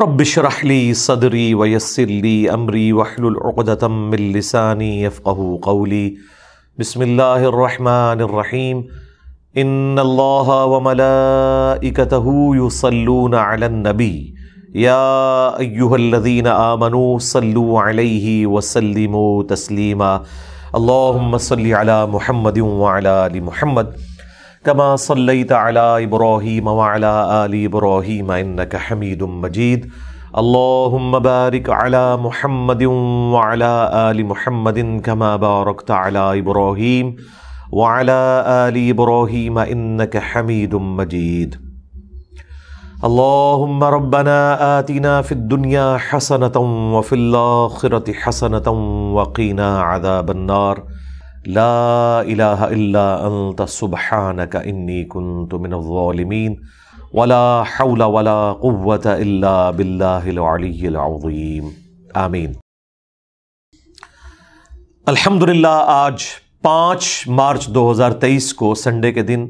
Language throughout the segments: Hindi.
رب اشرح لي صدري ويسر لي امري واحلل عقدة من لساني يفقه قولي بسم الله الرحمن الرحيم ان الله وملائكته يصلون على النبي يا ايها الذين امنوا صلوا عليه وسلموا تسليما اللهم صل على محمد وعلى ال محمد كما صليت على ابراهيم وعلى ال ابراهيم انك حميد مجيد اللهم بارك على محمد وعلى ال محمد كما باركت على ابراهيم وعلى ال ابراهيم انك حميد مجيد اللهم ربنا اتنا في الدنيا حسنه وفي الاخره حسنه وقنا عذاب النار ला इलाहा इल्ला अंत सुबहानक इन्नी कुंतु मिनज़्ज़ालिमीन वला हौला वला कुव्वत इल्ला बिल्लाहिल अलिय्यिल अज़ीम आमीन अल्हम्दुलिल्लाह आज पाँच मार्च 2023 को संडे के दिन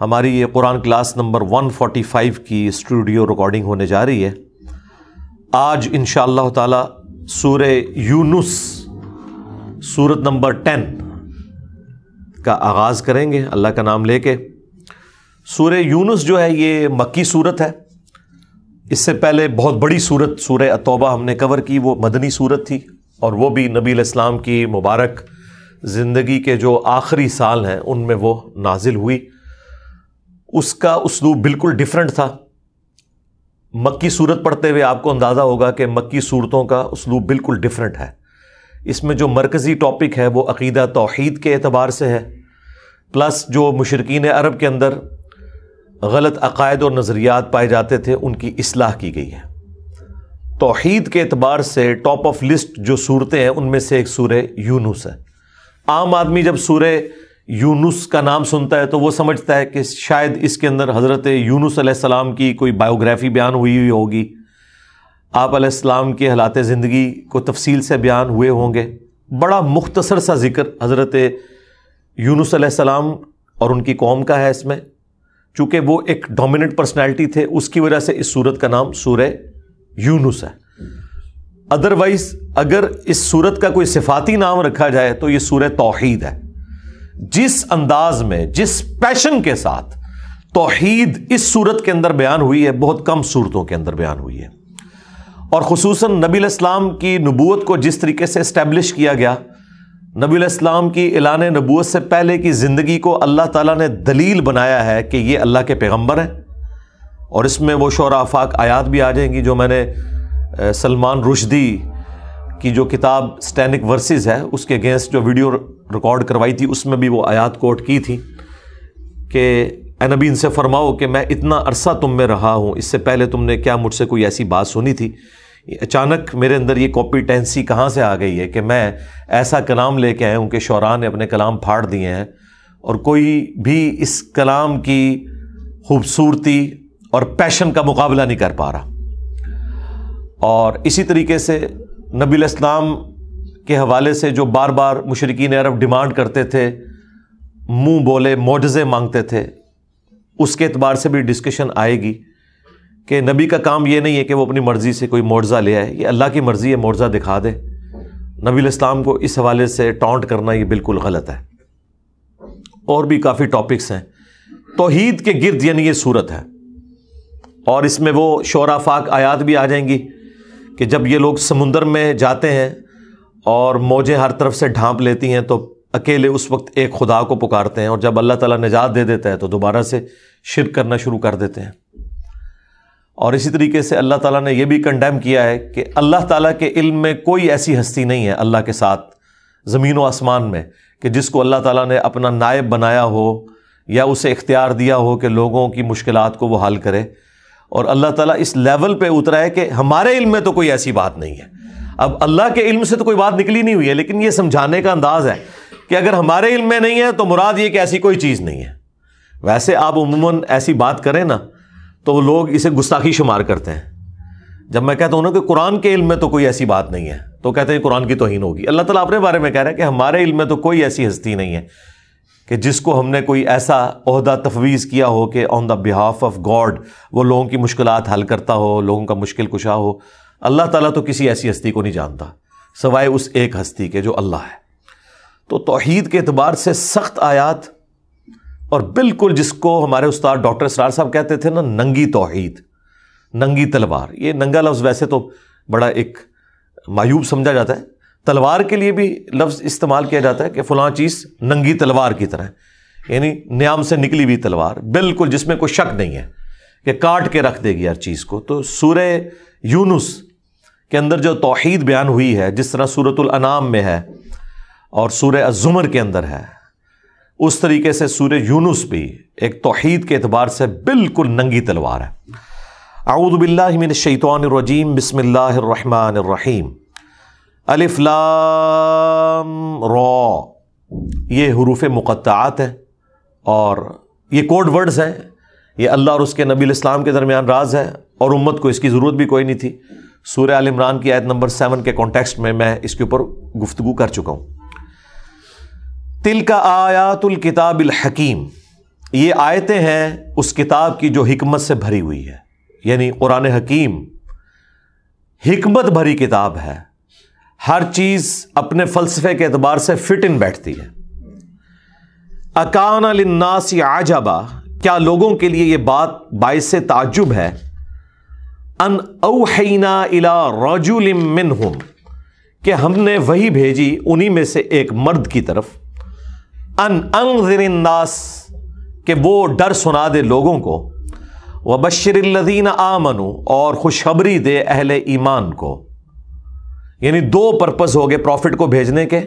हमारी ये कुरान क्लास नंबर 145 की स्टूडियो रिकॉर्डिंग होने जा रही है आज इन ताला सूर्य यूनुस सूरत नंबर टेन का आगाज़ करेंगे अल्लाह का नाम लेके सूर यूनुस जो है ये मक्की सूरत है इससे पहले बहुत बड़ी सूरत सूर तोबा हमने कवर की वो मदनी सूरत थी और वो भी नबी इस्लाम की मुबारक ज़िंदगी के जो आखिरी साल हैं उनमें वो नाजिल हुई उसका उसलूब बिल्कुल डिफरेंट था मक्की सूरत पढ़ते हुए आपको अंदाज़ा होगा कि मक्की सूरतों का उसलूब बिल्कुल डिफरेंट है इसमें जो मरकज़ी टॉपिक है वो अकीदा तोहद के अतबार से है प्लस जो मशरकिन अरब के अंदर गलत अकायद और नज़रियात पाए जाते थे उनकी असलाह की गई है तोहद के अतबार से टॉप ऑफ लिस्ट जो सूरतें हैं उनमें से एक सूर यूनुस है आम आदमी जब सूर यूनुस का नाम सुनता है तो वो समझता है कि शायद इसके अंदर हज़रत यूनुस की कोई बायोग्राफ़ी बयान हुई हुई होगी आप आपाम के हालात ज़िंदगी को तफसील से बयान हुए होंगे बड़ा मुख्तसर सा ज़िक्र हज़रत यूनुस सलाम और उनकी कौम का है इसमें चूँकि वो एक डोमिनेंट पर्सनैलिटी थे उसकी वजह से इस सूरत का नाम सूर्य यूनुस है अदरवाइज़ अगर इस सूरत का कोई सिफाती नाम रखा जाए तो ये सूर्य तोहद है जिस अंदाज में जिस पैशन के साथ तोहद इस सूरत के अंदर बयान हुई है बहुत कम सूरतों के अंदर बयान हुई है और खसूस नबी इस्लाम की नबूत को जिस तरीके से इस्टेब्लिश किया गया नबी इस्लाम की एलान नबूत से पहले की ज़िंदगी को अल्लाह ताला ने दलील बनाया है कि ये अल्लाह के पैगम्बर हैं और इसमें वो शोर आफाक आयात भी आ जाएंगी जो मैंने सलमान रुशदी की जो किताब स्टैनिक वर्सेस है उसके अगेंस्ट जो वीडियो रिकॉर्ड करवाई थी उसमें भी वो आयात कोट की थी कि नबी इनसे फरमाओ कि मैं इतना अरसा तुम में रहा हूँ इससे पहले तुमने क्या मुझसे कोई ऐसी बात सुनी थी अचानक मेरे अंदर ये कॉम्पिटेंसी कहाँ से आ गई है कि मैं ऐसा कलाम लेके आया हूँ कि शौरा ने अपने कलाम फाड़ दिए हैं और कोई भी इस कलाम की खूबसूरती और पैशन का मुकाबला नहीं कर पा रहा और इसी तरीके से नबी इस्लाम के हवाले से जो बार बार मशरकिन अरब डिमांड करते थे मुंह बोले मोजे मांगते थे उसके अतबार से भी डिस्कशन आएगी कि नबी का काम ये नहीं है कि वो अपनी मर्ज़ी से कोई मुआवजा ले आए ये अल्लाह की मर्ज़ी है मुआवजा दिखा दे नबी इस्लाम को इस हवाले से टॉन्ट करना ये बिल्कुल गलत है और भी काफ़ी टॉपिक्स हैं तोहीद के गिरद यानी ये सूरत है और इसमें वो शराफाक आयात भी आ जाएंगी कि जब ये लोग समुंदर में जाते हैं और मौजें हर तरफ से ढांप लेती हैं तो अकेले उस वक्त एक खुदा को पुकारते हैं और जब अल्लाह ताला निजात दे देता है तो दोबारा से शिरक करना शुरू कर देते हैं और इसी तरीके से अल्लाह ताला ने यह भी कंडेम किया है कि अल्लाह ताला के इल्म में कोई ऐसी हस्ती नहीं है अल्लाह के साथ ज़मीन व आसमान में कि जिसको अल्लाह ताला ने अपना नायब बनाया हो या उसे इख्तियार दिया हो कि लोगों की मुश्किल को वो हल करे और अल्लाह ताला इस लेवल पे उतरा है कि हमारे इल्म में तो कोई ऐसी बात नहीं है अब अल्लाह के इल्म से तो कोई बात निकली नहीं हुई है लेकिन ये समझाने का अंदाज़ है कि अगर हमारे इल्म में नहीं है तो मुराद ये कि ऐसी कोई चीज़ नहीं है वैसे आप उमूमन ऐसी बात करें ना तो लोग इसे गुस्ताखी शुमार करते हैं जब मैं कहता हूँ ना कि कुरान के इल्म में तो कोई ऐसी बात नहीं है तो कहते हैं कुरान की तोहन होगी अल्लाह ताला अपने बारे में कह रहे हैं कि हमारे इल्म में तो कोई ऐसी हस्ती नहीं है कि जिसको हमने कोई ऐसा अहदा तफवीज़ किया हो कि on the behalf of God वो लोगों की मुश्किल हल करता हो लोगों का मुश्किल कुशा हो अल्लाह ताला तो किसी ऐसी हस्ती को नहीं जानता सवाए उस एक हस्ती के जो अल्लाह है तो तोहद के अतबार से सख्त आयात और बिल्कुल जिसको हमारे उस्ताद डॉक्टर इसरार साहब कहते थे ना नंगी तोहद नंगी तलवार ये नंगा लफ्ज़ वैसे तो बड़ा एक मायूब समझा जाता है तलवार के लिए भी लफ्ज़ इस्तेमाल किया जाता है कि फ़लाँ चीज़ नंगी तलवार की तरह यानी न्याम से निकली हुई तलवार बिल्कुल जिसमें कोई शक नहीं है कि काट के रख देगी हर चीज़ को तो सूर यूनुस के अंदर जो तोहद बयान हुई है जिस तरह सूरतुल अनाम में है और सूर्य अजुमर के अंदर है उस तरीके से सूर्य यूनुस भी एक तोहद के अतबार से बिल्कुल नंगी तलवार है आऊदबिल्लिन शैतवानरजीम बसमीम अलिफ्लाम रॉ ये हरूफ मुक़ात हैं और ये कोड वर्ड्स हैं ये अल्लाह और उसके नबी इस्लाम के दरमियान राज है और उम्मत को इसकी ज़रूरत भी कोई नहीं थी सूर्य आल की आयत नंबर सेवन के कॉन्टेक्स्ट में मैं इसके ऊपर गुफ्तु कर चुका हूँ तिल का आयातुल किताबिल हकीम ये आयतें हैं उस किताब की जो हमत से भरी हुई है यानी कुरान हकीम हमत भरी किताब है हर चीज़ अपने फ़लसफ़े के अतबार से फिट इन बैठती है अकान अलन्नास आजबा क्या लोगों के लिए ये बात बायस ताजुब है अन ओहना इला रजुल मिन हम कि हमने वही भेजी उन्हीं में से एक मर्द की तरफ़ अन अंगनास कि वो डर सुना दे लोगों को व बशरदीन आमनु और खुशखबरी दे अहल ईमान को यानी दो पर्पज हो गए प्रॉफिट को भेजने के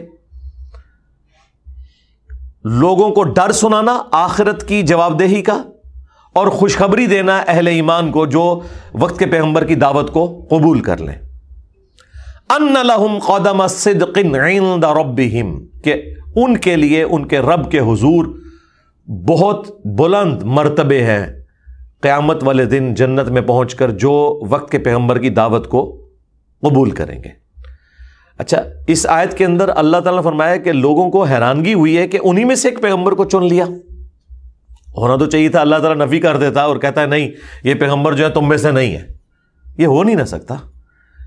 लोगों को डर सुनाना आखिरत की जवाबदेही का और खुशखबरी देना अहल ईमान को जो वक्त के पैगंबर की दावत को कबूल कर लें अन लहम कदम सिदिन रब के उनके लिए उनके रब के हुजूर बहुत बुलंद मरतबे हैं क़यामत वाले दिन जन्नत में पहुँच कर जो वक्त के पैगम्बर की दावत को कबूल करेंगे अच्छा इस आयत के अंदर अल्लाह ताला फरमाया कि लोगों को हैरानगी हुई है कि उन्हीं में से एक पैगम्बर को चुन लिया होना तो चाहिए था अल्लाह ताला नफ़ी कर देता और कहता है नहीं ये पैगम्बर जो है तुम में से नहीं है ये हो नहीं ना सकता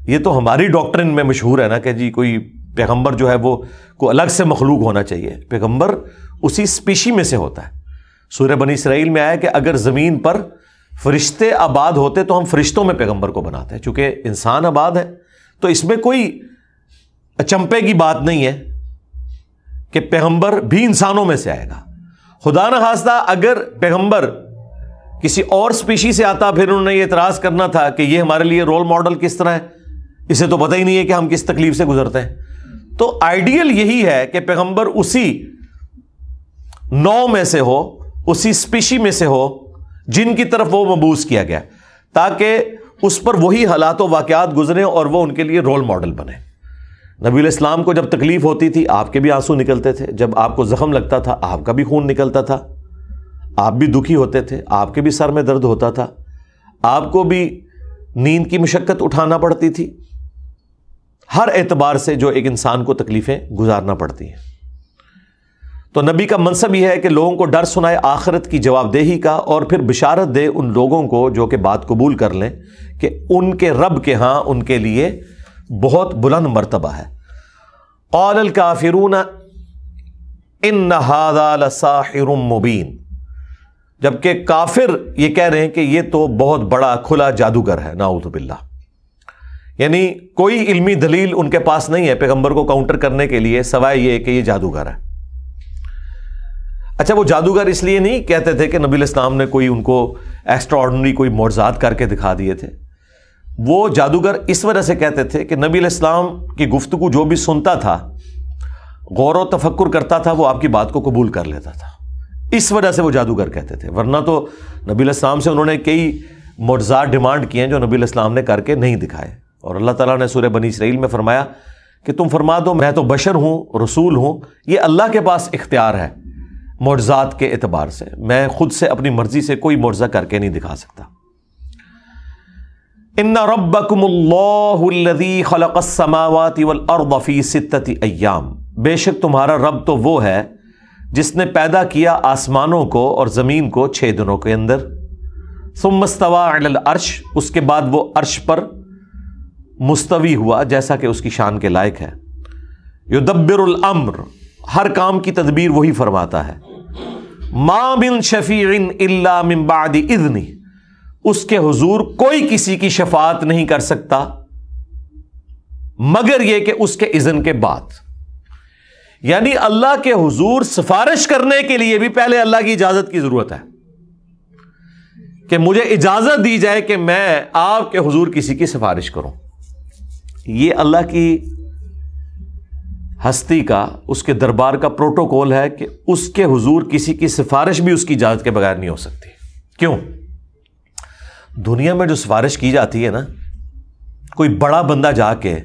ये तो हमारी डॉक्ट्रिन में मशहूर है ना कि जी कोई पैगम्बर जो है वो को अलग से मखलूक होना चाहिए पैगम्बर उसी स्पीशी में से होता है सूर्य बनी इसराइल में आया कि अगर ज़मीन पर फरिश्ते आबाद होते तो हम फरिश्तों में पैगम्बर को बनाते हैं चूँकि इंसान आबाद है तो इसमें कोई अचंपे की बात नहीं है कि पैगम्बर भी इंसानों में से आएगा खुदा न खास्ता अगर पैगम्बर किसी और स्पीशी से आता फिर उन्होंने ये एतराज़ करना था कि ये हमारे लिए रोल मॉडल किस तरह है इसे तो पता ही नहीं है कि हम किस तकलीफ से गुजरते हैं तो आइडियल यही है कि पैगंबर उसी नौ में से हो उसी स्पीशी में से हो जिनकी तरफ वो मबूस किया गया ताकि उस पर वही हालात व वाक़ात गुजरे और वो उनके लिए रोल मॉडल बने नबी इस्लाम को जब तकलीफ़ होती थी आपके भी आंसू निकलते थे जब आपको ज़ख्म लगता था आपका भी खून निकलता था आप भी दुखी होते थे आपके भी सर में दर्द होता था आपको भी नींद की मशक्क़त उठाना पड़ती थी हर एतबार से जो एक इंसान को तकलीफ़ें गुजारना पड़ती हैं तो नबी का मनसब यह है कि लोगों को डर सुनाए आखरत की जवाबदेही का और फिर बिशारत दे उन लोगों को जो कि बात कबूल कर लें कि उनके रब के हाँ उनके लिए बहुत बुलंद मरतबा है कौल काफिरून इन नहादार मुबीन जबकि काफिर ये कह रहे हैं कि ये तो बहुत बड़ा खुला जादूगर है नाउतबिल्ला यानी कोई इल्मी दलील उनके पास नहीं है पैगंबर को काउंटर करने के लिए सवाए ये कि ये जादूगर है अच्छा वो जादूगर इसलिए नहीं कहते थे कि नबी इस्लाम ने कोई उनको एक्स्ट्राऑर्डनरी कोई मोरजात करके दिखा दिए थे वो जादूगर इस वजह से कहते थे कि नबी इस्लाम की गुफ्तु जो भी सुनता था गौर व तफक्र करता था वो आपकी बात को कबूल कर लेता था इस वजह से वो जादूगर कहते थे वरना तो नबी इस्लाम से उन्होंने कई मोरजात डिमांड किए हैं जो नबी इस्लाम ने करके नहीं दिखाए और अल्लाह ताला ने सूर्य बनी इसराइल में फरमाया कि तुम फरमा दो मैं तो बशर हूँ रसूल हूँ ये अल्लाह के पास इख्तियार है मुआजात के अतबार से मैं खुद से अपनी मर्ज़ी से कोई मुआजा करके नहीं दिखा सकता इन्ना रबकमल्लादी खलकसमावत वलफ़ी सितती अयाम बेशक तुम्हारा रब तो वो है जिसने पैदा किया आसमानों को और ज़मीन को छः दिनों के अंदर सुमस्तवा अल अर्श उसके बाद वो अर्श पर मुस्तवी हुआ जैसा कि उसकी शान के लायक है युदब्बिरमर हर काम की तदबीर वही फरमाता है मा बिन शफ़ीन इलाबाद इदनी उसके हजूर कोई किसी की शफात नहीं कर सकता मगर यह कि उसके इज़न के बाद यानी अल्लाह के हजूर सिफारिश करने के लिए भी पहले अल्लाह की इजाज़त की ज़रूरत है कि मुझे इजाज़त दी जाए कि मैं आपके हजूर किसी की सिफारिश करूं ये अल्लाह की हस्ती का उसके दरबार का प्रोटोकॉल है कि उसके हुजूर किसी की सिफारिश भी उसकी इजाज़त के बगैर नहीं हो सकती क्यों दुनिया में जो सिफारिश की जाती है ना कोई बड़ा बंदा जाके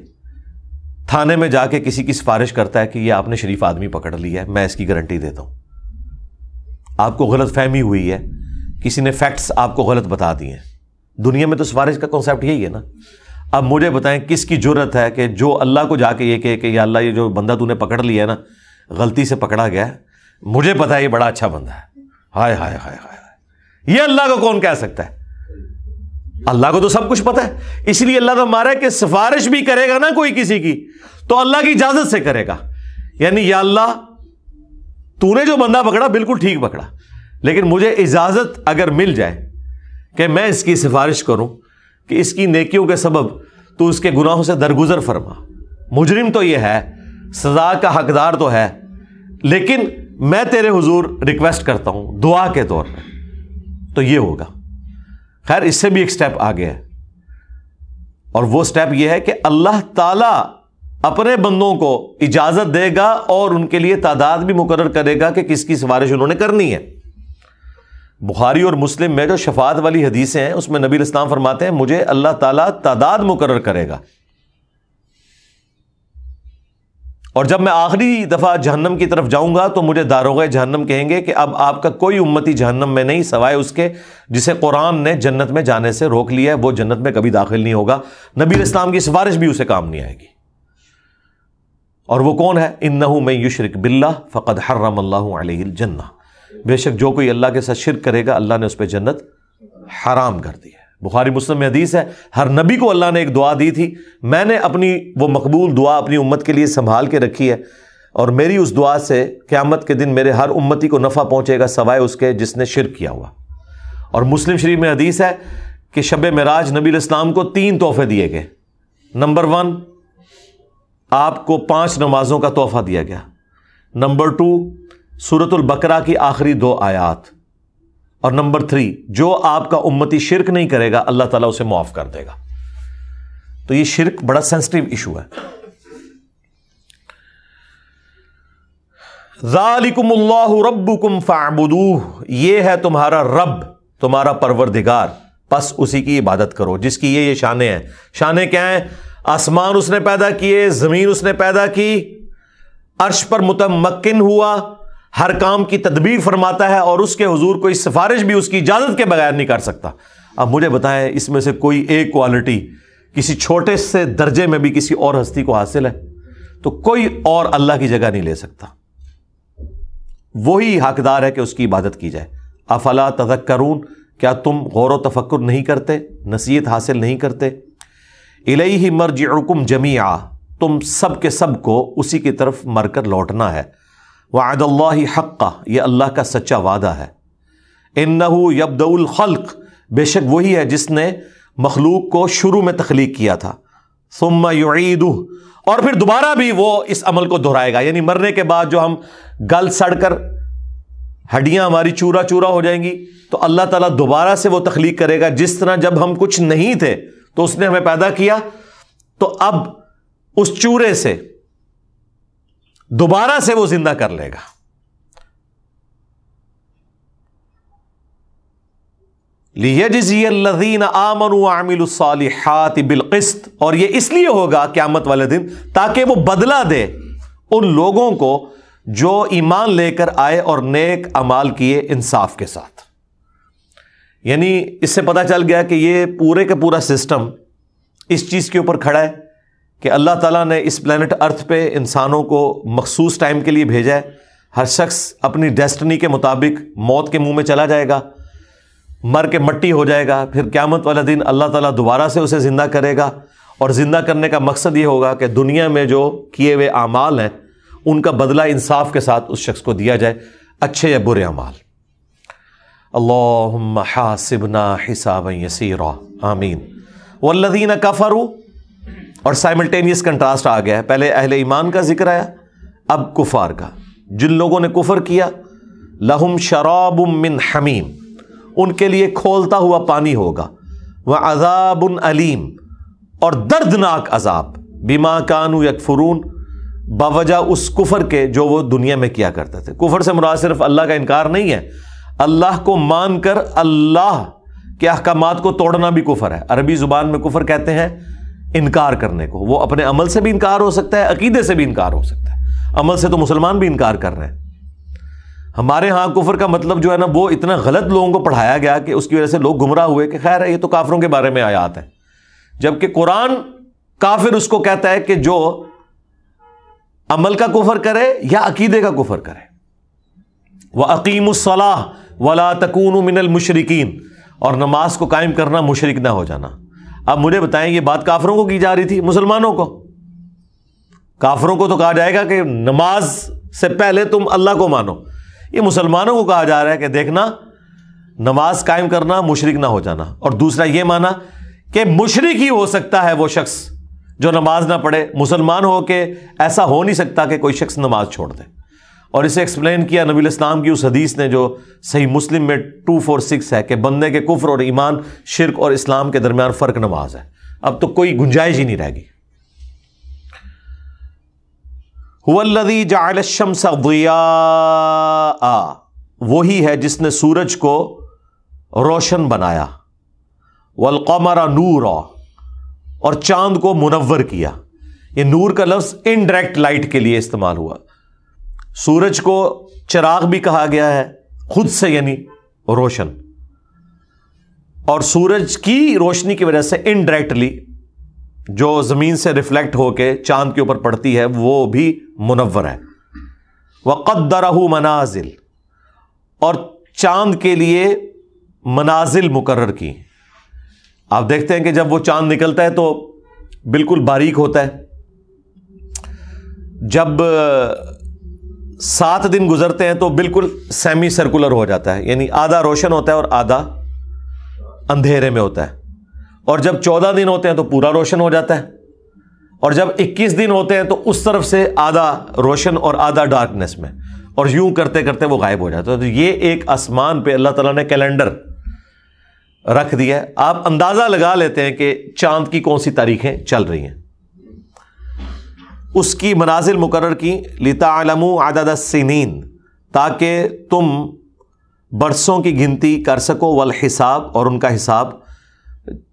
थाने में जाके किसी की सिफारिश करता है कि ये आपने शरीफ आदमी पकड़ लिया है मैं इसकी गारंटी देता हूँ आपको गलत फहमी हुई है किसी ने फैक्ट्स आपको गलत बता दिए हैं दुनिया में तो सिफारिश का कॉन्सेप्ट यही है ना अब मुझे बताएं किसकी ज़रूरत है कि जो अल्लाह को जाके ये कहे कि या अल्लाह ये जो बंदा तूने पकड़ लिया है ना गलती से पकड़ा गया मुझे पता है ये बड़ा अच्छा बंदा है हाय हाय हाय हाय ये अल्लाह को कौन कह सकता है अल्लाह को तो सब कुछ पता है इसलिए अल्लाह तो मारा है कि सिफारिश भी करेगा ना कोई किसी की तो अल्लाह की इजाज़त से करेगा यानी या अल्लाह तूने जो बंदा पकड़ा बिल्कुल ठीक पकड़ा लेकिन मुझे इजाज़त अगर मिल जाए कि मैं इसकी सिफारिश करूं कि इसकी नेकियों के सबब तो उसके गुनाहों से दरगुजर फरमा मुजरिम तो यह है सजा का हकदार तो है लेकिन मैं तेरे हुजूर रिक्वेस्ट करता हूं दुआ के तौर पर तो यह होगा खैर इससे भी एक स्टेप आगे है और वो स्टेप यह है कि अल्लाह ताला अपने बंदों को इजाजत देगा और उनके लिए तादाद भी मुकर करेगा कि किसकी सिफारिश उन्होंने करनी है बुखारी और मुस्लिम में जो शफात वाली हदीसें हैं उसमें नबी इस्लाम फरमाते हैं मुझे अल्लाह ताला तादाद मुकर करेगा और जब मैं आखिरी दफ़ा जहन्नम की तरफ जाऊंगा तो मुझे दारोग जहन्नम कहेंगे कि अब आपका कोई उम्मती जहन्नम में नहीं सवाए उसके जिसे कुरान ने जन्नत में जाने से रोक लिया है वो जन्नत में कभी दाखिल नहीं होगा नबी इस्लाम की सिफारिश भी उसे काम नहीं आएगी और वो कौन है इन में युशरक बिल्ला फ़कद हर्रम जन्ना बेशक जो कोई अल्लाह के साथ शिरक करेगा अल्लाह ने उस पर जन्नत हराम कर दी है बुखारी मुस्लिम में हदीस है हर नबी को अल्लाह ने एक दुआ दी थी मैंने अपनी वो मकबूल दुआ अपनी उम्मत के लिए संभाल के रखी है और मेरी उस दुआ से क़्यामत के दिन मेरे हर उम्मती को नफ़ा पहुँचेगा सवाए उसके जिसने शिर किया हुआ और मुस्लिम शरीफ में हदीस है कि शब मराज नबी इस्लाम को तीन तोहफे दिए गए नंबर वन आपको पांच नमाजों का तोहफ़ा दिया गया नंबर टू सूरत बकरा की आखिरी दो आयात और नंबर थ्री जो आपका उम्मती शिरक नहीं करेगा अल्लाह ताला उसे मुआफ़ कर देगा तो ये शिरक बड़ा सेंसिटिव इशू है रबुकुम फाबुदू ये है तुम्हारा रब तुम्हारा परवरदिगार बस उसी की इबादत करो जिसकी ये ये शाने हैं शाने क्या हैं आसमान उसने पैदा किए ज़मीन उसने पैदा की अर्श पर मुतमक्न हुआ हर काम की तदबीर फरमाता है और उसके हजूर कोई सिफारिश भी उसकी इजाज़त के बगैर नहीं कर सकता अब मुझे बताएं इसमें से कोई एक क्वालिटी किसी छोटे से दर्जे में भी किसी और हस्ती को हासिल है तो कोई और अल्लाह की जगह नहीं ले सकता वही हकदार है कि उसकी इबादत की जाए अफला तदक करून क्या तुम गौर व तफक्र नहीं करते नसीहत हासिल नहीं करते इलई ही मर्ज जमिया तुम सब के सब को उसी की तरफ मरकर लौटना है वादल्ला हक़ यह अल्लाह का सच्चा वादा है इन खल्क बेशक वही है जिसने मखलूक को शुरू में तख्लीक किया था सुम युद और फिर दोबारा भी वो इस अमल को दोहराएगा यानी मरने के बाद जो हम गल सड़ कर हड्डियां हमारी चूरा चूरा हो जाएंगी तो अल्लाह ताला दोबारा से वो तख्लीक करेगा जिस तरह जब हम कुछ नहीं थे तो उसने हमें पैदा किया तो अब उस चूरे से दोबारा से वो जिंदा कर लेगा लियजीन आमन और ये इसलिए होगा क्यामत वाले दिन ताकि वो बदला दे उन लोगों को जो ईमान लेकर आए और नेक अमाल किए इंसाफ के साथ यानी इससे पता चल गया कि ये पूरे का पूरा सिस्टम इस चीज़ के ऊपर खड़ा है कि अल्लाह ताला ने इस प्लानट अर्थ पे इंसानों को मखसूस टाइम के लिए भेजा है हर शख्स अपनी डेस्टनी के मुताबिक मौत के मुंह में चला जाएगा मर के मट्टी हो जाएगा फिर क्यामत वाला दिन अल्लाह ताला दोबारा से उसे ज़िंदा करेगा और ज़िंदा करने का मकसद ये होगा कि दुनिया में जो किए हुए अमाल हैं उनका बदला इंसाफ के साथ उस शख्स को दिया जाए अच्छे या बुरे अमाल अल्लाह हासिबना हिसाब यसीरा आमीन वल्लदीन कफ़रू और साइमल्टेनियस कंट्रास्ट आ गया है पहले अहले ईमान का जिक्र आया अब कुफार का जिन लोगों ने कुफर किया लहुम शराब मिन हमीम उनके लिए खोलता हुआ पानी होगा वह अजाबन अलीम और दर्दनाक अजाब बीमा कानू यकफरून बावजह उस कुफर के जो वो दुनिया में किया करते थे कुफर से मुराद सिर्फ अल्लाह का इनकार नहीं है अल्लाह को मानकर अल्लाह के अहकाम को तोड़ना भी कुफर है अरबी ज़ुबान में कुफर कहते हैं इनकार करने को वो अपने अमल से भी इनकार हो सकता है अकीदे से भी इनकार हो सकता है अमल से तो मुसलमान भी इनकार कर रहे हैं हमारे यहाँ कुफर का मतलब जो है ना वो इतना गलत लोगों को पढ़ाया गया कि उसकी वजह से लोग गुमराह हुए कि खैर है ये तो काफरों के बारे में आयात है जबकि कुरान काफिर उसको कहता है कि जो अमल का कुफर करे या अकीदे का कुफर करे वह अकीमसलाह वला तकून मिनल मुशरकिन और नमाज को कायम करना मुशरक ना हो जाना अब मुझे बताएं ये बात काफरों को की जा रही थी मुसलमानों को काफरों को तो कहा जाएगा कि नमाज से पहले तुम अल्लाह को मानो ये मुसलमानों को कहा जा रहा है कि देखना नमाज कायम करना मुशरक ना हो जाना और दूसरा ये माना कि मुशरक ही हो सकता है वो शख्स जो नमाज ना पढ़े मुसलमान हो के ऐसा हो नहीं सकता कि कोई शख्स नमाज छोड़ दे और इसे एक्सप्लेन किया नबी इस्लाम की उस हदीस ने जो सही मुस्लिम में टू फोर सिक्स है कि बंदे के कुफर और ईमान शिरक और इस्लाम के दरमियान फ़र्क नमाज है अब तो कोई गुंजाइश ही नहीं रहेगी हुल्लदी जालशम सविया वही है जिसने सूरज को रोशन बनाया वलकमरा नूर और चांद को मुनवर किया ये नूर का लफ्ज़ इनडायरेक्ट लाइट के लिए इस्तेमाल हुआ सूरज को चिराग भी कहा गया है खुद से यानी रोशन और सूरज की रोशनी की वजह से इनडायरेक्टली जो ज़मीन से रिफ्लेक्ट होके चांद के ऊपर पड़ती है वो भी मुनवर है वह वक़दरहू मनाजिल और चांद के लिए मनाजिल मुकर की आप देखते हैं कि जब वो चांद निकलता है तो बिल्कुल बारीक होता है जब सात दिन गुजरते हैं तो बिल्कुल सेमी सर्कुलर हो जाता है यानी आधा रोशन होता है और आधा अंधेरे में होता है और जब चौदह दिन होते हैं तो पूरा रोशन हो जाता है और जब इक्कीस दिन होते हैं तो उस तरफ से आधा रोशन और आधा डार्कनेस में और यूं करते करते वो गायब हो जाता है तो ये एक आसमान पे अल्लाह ताला ने कैलेंडर रख दिया है आप अंदाज़ा लगा लेते हैं कि चांद की कौन सी तारीखें चल रही हैं उसकी मनाजिल मुकर की लितालम आदद सिनीन ताकि तुम बरसों की गिनती कर सको वल हिसाब और उनका हिसाब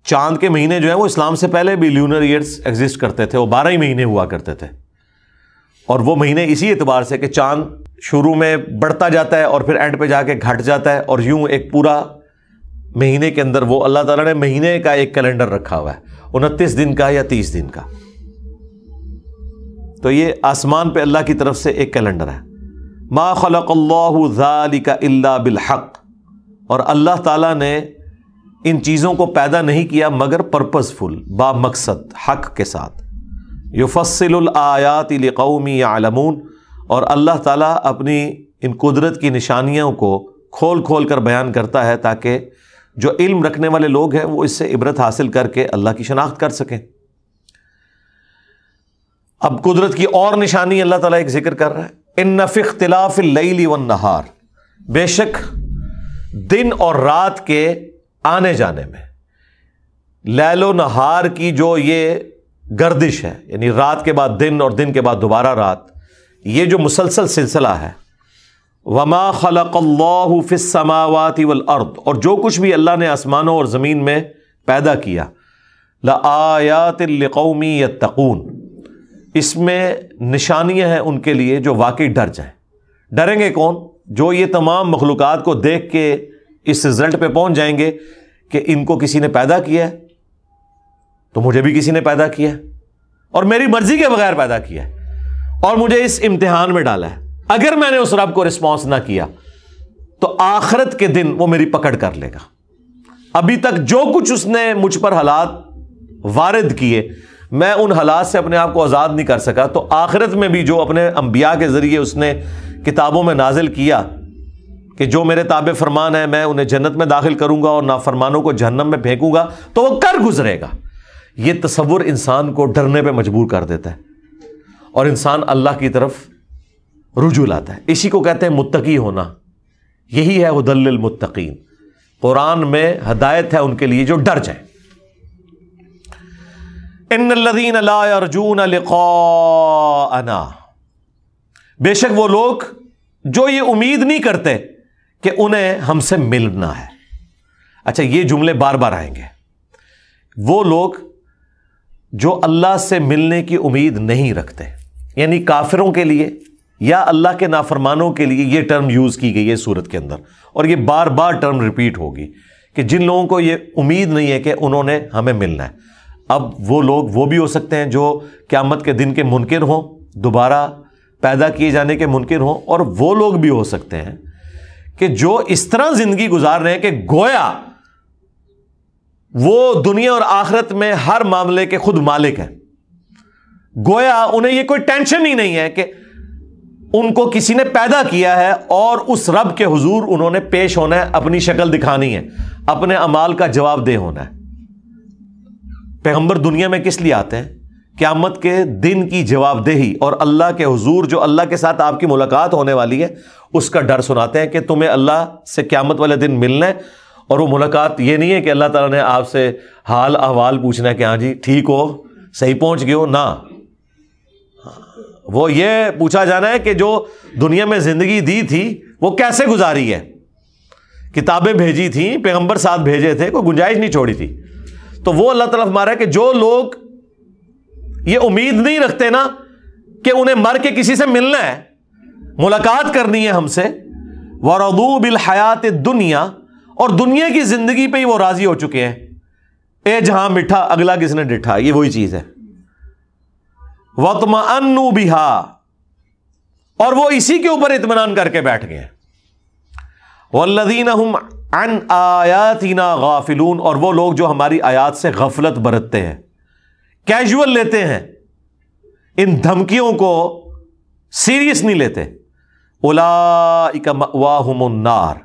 चांद के महीने जो है वो इस्लाम से पहले भी ल्यूनर ईयर्स एग्जिस्ट करते थे वो बारह ही महीने हुआ करते थे और वो महीने इसी एतबार से कि चांद शुरू में बढ़ता जाता है और फिर एंड पे जाके घट जाता है और यूं एक पूरा महीने के अंदर वो अल्लाह ताला ने महीने का एक कैलेंडर रखा हुआ है उनतीस दिन का या तीस दिन का तो ये आसमान पे अल्लाह की तरफ से एक कैलेंडर है मा खलक अल्ला बिलहक और अल्लाह ताला ने इन चीज़ों को पैदा नहीं किया मगर पर्पज़फुल बामकसद हक के साथ युफसलायात लौमी आलमून और अल्लाह ताला अपनी इन कुदरत की निशानियों को खोल खोल कर बयान करता है ताकि जो इल्म रखने वाले लोग हैं वो इससे इबरत हासिल करके अल्लाह की शनाख्त कर सकें अब कुदरत की और निशानी अल्लाह ताला एक जिक्र कर रहा है इन नफिक तिलाफ लई वन नहार बेशक दिन और रात के आने जाने में लैलो नहार की जो ये गर्दिश है यानी रात के बाद दिन और दिन के बाद दोबारा रात ये जो मुसलसल सिलसिला है वमा खलकल्लाफ़िसमावाती वल अर्द और जो कुछ भी अल्लाह ने आसमानों और ज़मीन में पैदा किया ला आयात लकौमी यत्तकून इसमें निशानियां हैं उनके लिए जो वाकई डर जाए डरेंगे कौन जो ये तमाम मखलूक को देख के इस रिजल्ट पे पहुंच जाएंगे कि इनको किसी ने पैदा किया है तो मुझे भी किसी ने पैदा किया है और मेरी मर्जी के बगैर पैदा किया है और मुझे इस इम्तिहान में डाला है अगर मैंने उस रब को रिस्पॉन्स ना किया तो आखरत के दिन वो मेरी पकड़ कर लेगा अभी तक जो कुछ उसने मुझ पर हालात वारद किए मैं उन हालात से अपने आप को आज़ाद नहीं कर सका तो आखिरत में भी जो अपने अम्बिया के ज़रिए उसने किताबों में नाजिल किया कि जो मेरे ताब फरमान है मैं उन्हें जन्नत में दाखिल करूंगा और नाफरमानों को जहन्नम में फेंकूंगा तो वह कर गुजरेगा ये तस्वुर इंसान को डरने पर मजबूर कर देता है और इंसान अल्लाह की तरफ रुजू लाता है इसी को कहते हैं मुतकी होना यही है उदल कुरान में हदायत है उनके लिए जो डर जाए इन लदीन बेशक वो लोग जो ये उम्मीद नहीं करते कि उन्हें हमसे मिलना है अच्छा ये जुमले बार बार आएंगे वो लोग जो अल्लाह से मिलने की उम्मीद नहीं रखते यानी काफिरों के लिए या अल्लाह के नाफरमानों के लिए यह टर्म यूज़ की गई है सूरत के अंदर और ये बार बार टर्म रिपीट होगी कि जिन लोगों को यह उम्मीद नहीं है कि उन्होंने हमें मिलना है अब वो लोग वो भी हो सकते हैं जो क़्यामत के दिन के मुनकर हों दोबारा पैदा किए जाने के मुनकर हों और वो लोग भी हो सकते हैं कि जो इस तरह ज़िंदगी गुजार रहे हैं कि गोया वो दुनिया और आखरत में हर मामले के खुद मालिक हैं गोया उन्हें ये कोई टेंशन ही नहीं है कि उनको किसी ने पैदा किया है और उस रब के हुजूर उन्होंने पेश होना है अपनी शक्ल दिखानी है अपने अमाल का जवाब दे होना है पैगंबर दुनिया में किस लिए आते हैं क्यामत के दिन की जवाबदेही और अल्लाह के हुजूर जो अल्लाह के साथ आपकी मुलाकात होने वाली है उसका डर सुनाते हैं कि तुम्हें अल्लाह से क्यामत वाले दिन मिलने और वो मुलाकात ये नहीं है कि अल्लाह ताला ने आपसे हाल अहवाल पूछना है कि हाँ जी ठीक हो सही पहुंच गए हो ना वो ये पूछा जाना है कि जो दुनिया में ज़िंदगी दी थी वो कैसे गुजारी है किताबें भेजी थी पैगम्बर साथ भेजे थे कोई गुंजाइश नहीं छोड़ी थी तो वो अल्लाह तला हमारा है कि जो लोग ये उम्मीद नहीं रखते ना कि उन्हें मर के किसी से मिलना है मुलाकात करनी है हमसे वरदू बिल हयात दुनिया और दुनिया की जिंदगी पे ही वो राजी हो चुके हैं ए जहां मिठा अगला किसने डिठा ये वही चीज है वतमा अनु बिहा और वो इसी के ऊपर इतमान करके बैठ गए वल्लदीन हम अन आयातना गाफिलून और वो लोग जो हमारी आयात से गफलत बरतते हैं कैजुअल लेते हैं इन धमकियों को सीरियस नहीं लेते उलाकमवाहमुन्नार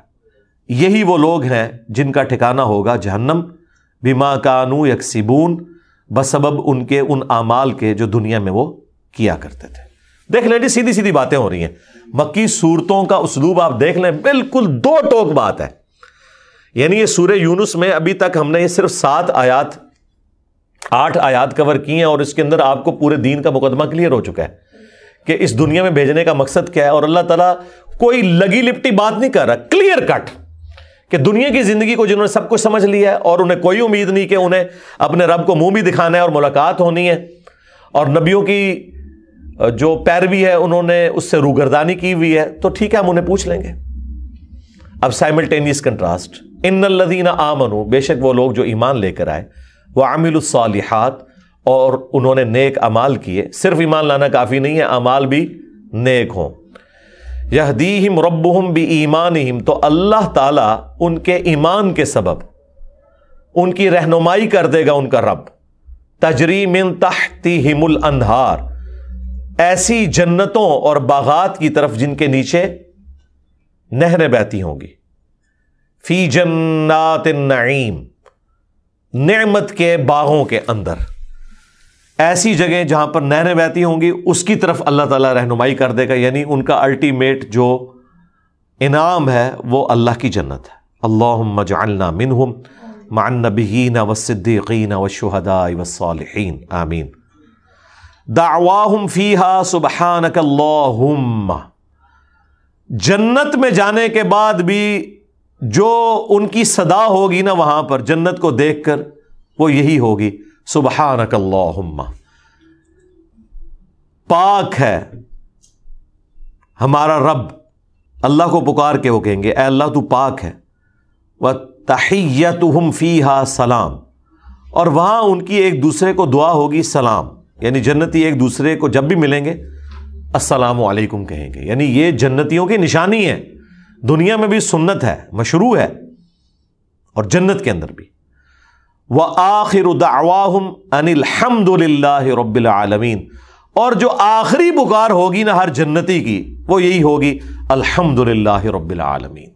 यही वो लोग हैं जिनका ठिकाना होगा जहन्नम बीमा कानू यकसीबून बसब उनके उन आमाल के जो दुनिया में वो किया करते थे देख लें जी सीधी सीधी बातें हो रही हैं मक्की सूरतों का उसलूब आप देख लें बिल्कुल दो टोक बात है यानी ये सूर्य यूनुस में अभी तक हमने ये सिर्फ सात आयात आठ आयात कवर की हैं और इसके अंदर आपको पूरे दीन का मुकदमा क्लियर हो चुका है कि इस दुनिया में भेजने का मकसद क्या है और अल्लाह तला कोई लगी लिपटी बात नहीं कर रहा क्लियर कट कि दुनिया की जिंदगी को जिन्होंने सब कुछ समझ लिया है और उन्हें कोई उम्मीद नहीं कि उन्हें अपने रब को मुंह भी दिखाना है और मुलाकात होनी है और नबियों की जो पैरवी है उन्होंने उससे रूगरदानी की हुई है तो ठीक है हम उन्हें पूछ लेंगे अब साइमल्टेनियस कंट्रास्ट इनदीन आमनु बेशक वो लोग जो ईमान लेकर आए वह आमिलसालिहात और उन्होंने नेक अमाल किए सिर्फ ईमान लाना काफ़ी नहीं है अमाल भी नेक हों यह दीम हम भी ईमान हिम तो अल्लाह ताला उनके ईमान के सबब उनकी रहनुमाई कर देगा उनका रब तजरी मिन तहती हिमुल अंधार ऐसी जन्नतों और बागात की तरफ जिनके नीचे नहरें बहती होंगी फी जन्नात नईम नमत के बागों के अंदर ऐसी जगह जहां पर नहरें बहती होंगी उसकी तरफ अल्लाह ताला रहनुमाई कर देगा यानी उनका अल्टीमेट जो इनाम है वो अल्लाह की जन्नत है अल्लाह मजालना मिनहम मान नबीन व सिद्दीकीन व शहदा आमीन दावाहम फ़ीहा सुबहानक जन्नत में जाने के बाद भी जो उनकी सदा होगी ना वहां पर जन्नत को देख कर वो यही होगी सुबह नकल्ला पाक है हमारा रब अल्लाह को पुकार के वो कहेंगे ए अल्लाह तू पाक है व तो हम फ़ी हा सलाम और वहाँ उनकी एक दूसरे को दुआ होगी सलाम यानी जन्नती एक दूसरे को जब भी मिलेंगे असलकुम कहेंगे यानी ये जन्नतियों की निशानी है दुनिया में भी सुन्नत है मशरू है और जन्नत के अंदर भी वह आखिर दावाहम अनिलहमदिल्ला रबालमीन और जो आखिरी बुकार होगी ना हर जन्नति की वो यही होगी अलहमद ला रबालमीन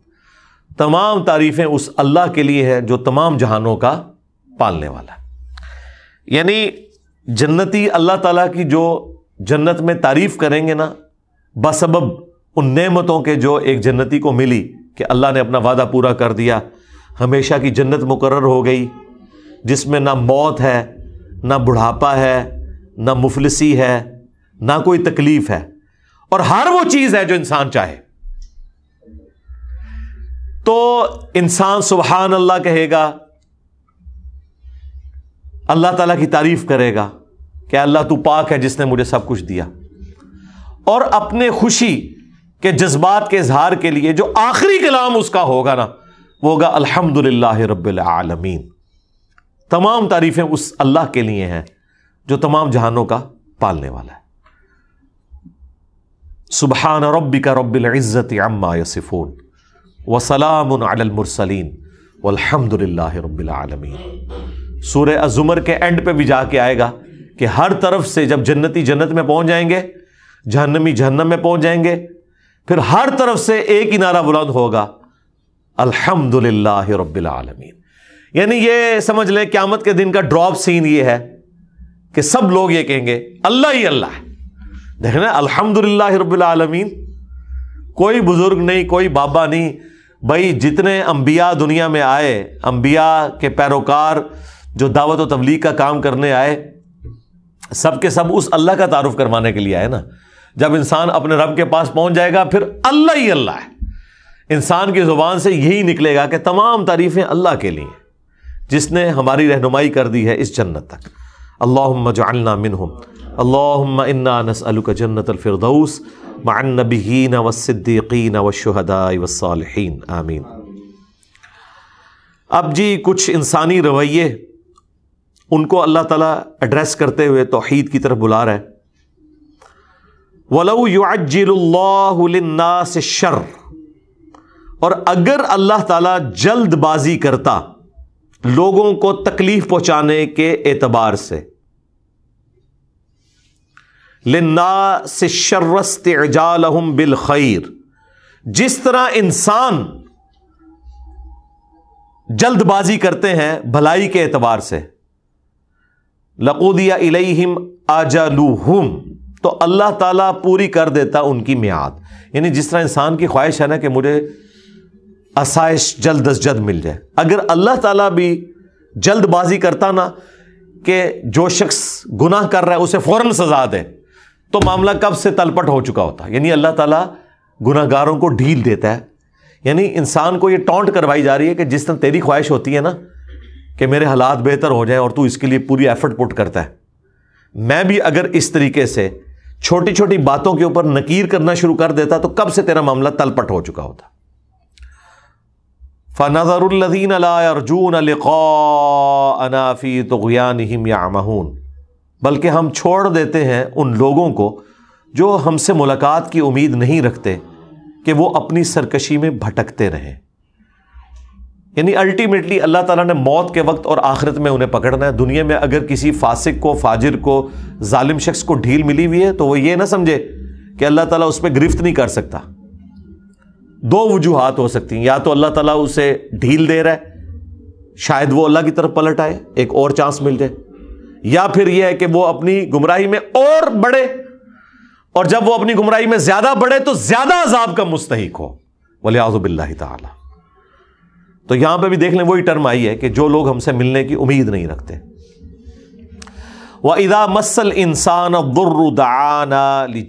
तमाम तारीफ़ें उस अल्लाह के लिए हैं जो तमाम जहानों का पालने वाला है यानी जन्नती अल्लाह ताला की जो जन्नत में तारीफ़ करेंगे ना बसब उन नेमतों के जो एक जन्नती को मिली कि अल्लाह ने अपना वादा पूरा कर दिया हमेशा की जन्नत मुकर हो गई जिसमें ना मौत है ना बुढ़ापा है ना मुफलसी है ना कोई तकलीफ है और हर वो चीज़ है जो इंसान चाहे तो इंसान सुबहान अल्लाह कहेगा अल्लाह ताला की तारीफ करेगा कि अल्लाह तू पाक है जिसने मुझे सब कुछ दिया और अपने खुशी के जज्बात के इजहार के लिए जो आखिरी कलाम उसका होगा ना वो होगा अलहमदिल्ला रबालमीन तमाम तारीफ़ें उस अल्लाह के लिए हैं जो तमाम जहानों का पालने वाला है सुबहान रबी का रबाज़त अम्मा यसिफ़ून वसलामसलिन वलहमदिल्ला रबालमीन सूर अजुमर के एंड पे भी जाके आएगा कि हर तरफ से जब जन्नती जन्नत में पहुंच जाएंगे जहन्नमी जहन्नम में पहुंच जाएंगे फिर हर तरफ से एक ही नारा बुलंद होगा अल्हम्दुलिल्लाह रब्बिल आलमीन यानी ये समझ लें क्यामत के दिन का ड्रॉप सीन ये है कि सब लोग ये कहेंगे अल्लाह ही अल्लाह है ना अल्हम्दुलिल्लाह रब्बिल आलमीन कोई बुज़ुर्ग नहीं कोई बाबा नहीं भाई जितने अम्बिया दुनिया में आए अम्बिया के पैरोकार जो दावत व तबलीग का काम करने आए सब के सब उस अल्लाह का तारुफ करवाने के लिए आए ना जब इंसान अपने रब के पास पहुंच जाएगा फिर अल्लाह ही अल्लाह है इंसान की ज़ुबान से यही निकलेगा कि तमाम तारीफ़ें अल्लाह के लिए जिसने हमारी रहनुमाई कर दी है इस जन्नत तक अल्लाम जल्ला मिनहम अल्लाम इन्ना नसअल का जन्नत अलफरदौस मनबीन वसद्दीकीन वशहदा वसालहीन आमीन अब जी कुछ इंसानी रवैये उनको अल्लाह ताला एड्रेस करते हुए तोहहीद की तरफ बुला रहा है वलऊ शर और अगर अल्लाह ताला जल्दबाजी करता लोगों को तकलीफ पहुंचाने के एतबार से लिन्ना से शर्रस्त एजालहम बिल खैर जिस तरह इंसान जल्दबाजी करते हैं भलाई के एतबार से लकूदिया इलेहिम आजालूहुम तो अल्लाह ताला पूरी कर देता उनकी मियाद यानी जिस तरह इंसान की ख्वाहिश है ना कि मुझे आसाइश जल्द अज जल्द मिल जाए अगर अल्लाह ताला भी जल्दबाजी करता ना कि जो शख्स गुनाह कर रहा है उसे फ़ौर सजा दे तो मामला कब से तलपट हो चुका होता यानी अल्लाह ताला गुनाहगारों को ढील देता है यानी इंसान को ये टॉन्ट करवाई जा रही है कि जिस तरह तेरी ख्वाहिश होती है ना कि मेरे हालात बेहतर हो जाए और तू इसके लिए पूरी एफर्ट पुट करता है मैं भी अगर इस तरीके से छोटी छोटी बातों के ऊपर नकीर करना शुरू कर देता तो कब से तेरा मामला तलपट हो चुका होता फ़नज़रुल्लजीन अर्जून अनाफ़ी तोयान हिम या महून बल्कि हम छोड़ देते हैं उन लोगों को जो हमसे मुलाकात की उम्मीद नहीं रखते कि वो अपनी सरकशी में भटकते रहें यानी अल्टीमेटली अल्लाह ताला ने मौत के वक्त और आखिरत में उन्हें पकड़ना है दुनिया में अगर किसी फासिक को फाजिर को जालिम शख्स को ढील मिली हुई है तो वो ये ना समझे कि अल्लाह ताला उस पर गिरफ्त नहीं कर सकता दो वजूहत हो सकती हैं या तो अल्लाह ताला उसे ढील दे रहा है शायद वो अल्लाह की तरफ पलट आए एक और चांस मिल जाए या फिर यह है कि वो अपनी गुमराही में और बढ़े और जब वो अपनी गुमराही में ज्यादा बढ़े तो ज्यादा अजाब का मुस्तक हो वलियाज़बिल्ला तला तो यहां पे भी देख लें वही टर्म आई है कि जो लोग हमसे मिलने की उम्मीद नहीं रखते व इदा मसल इंसान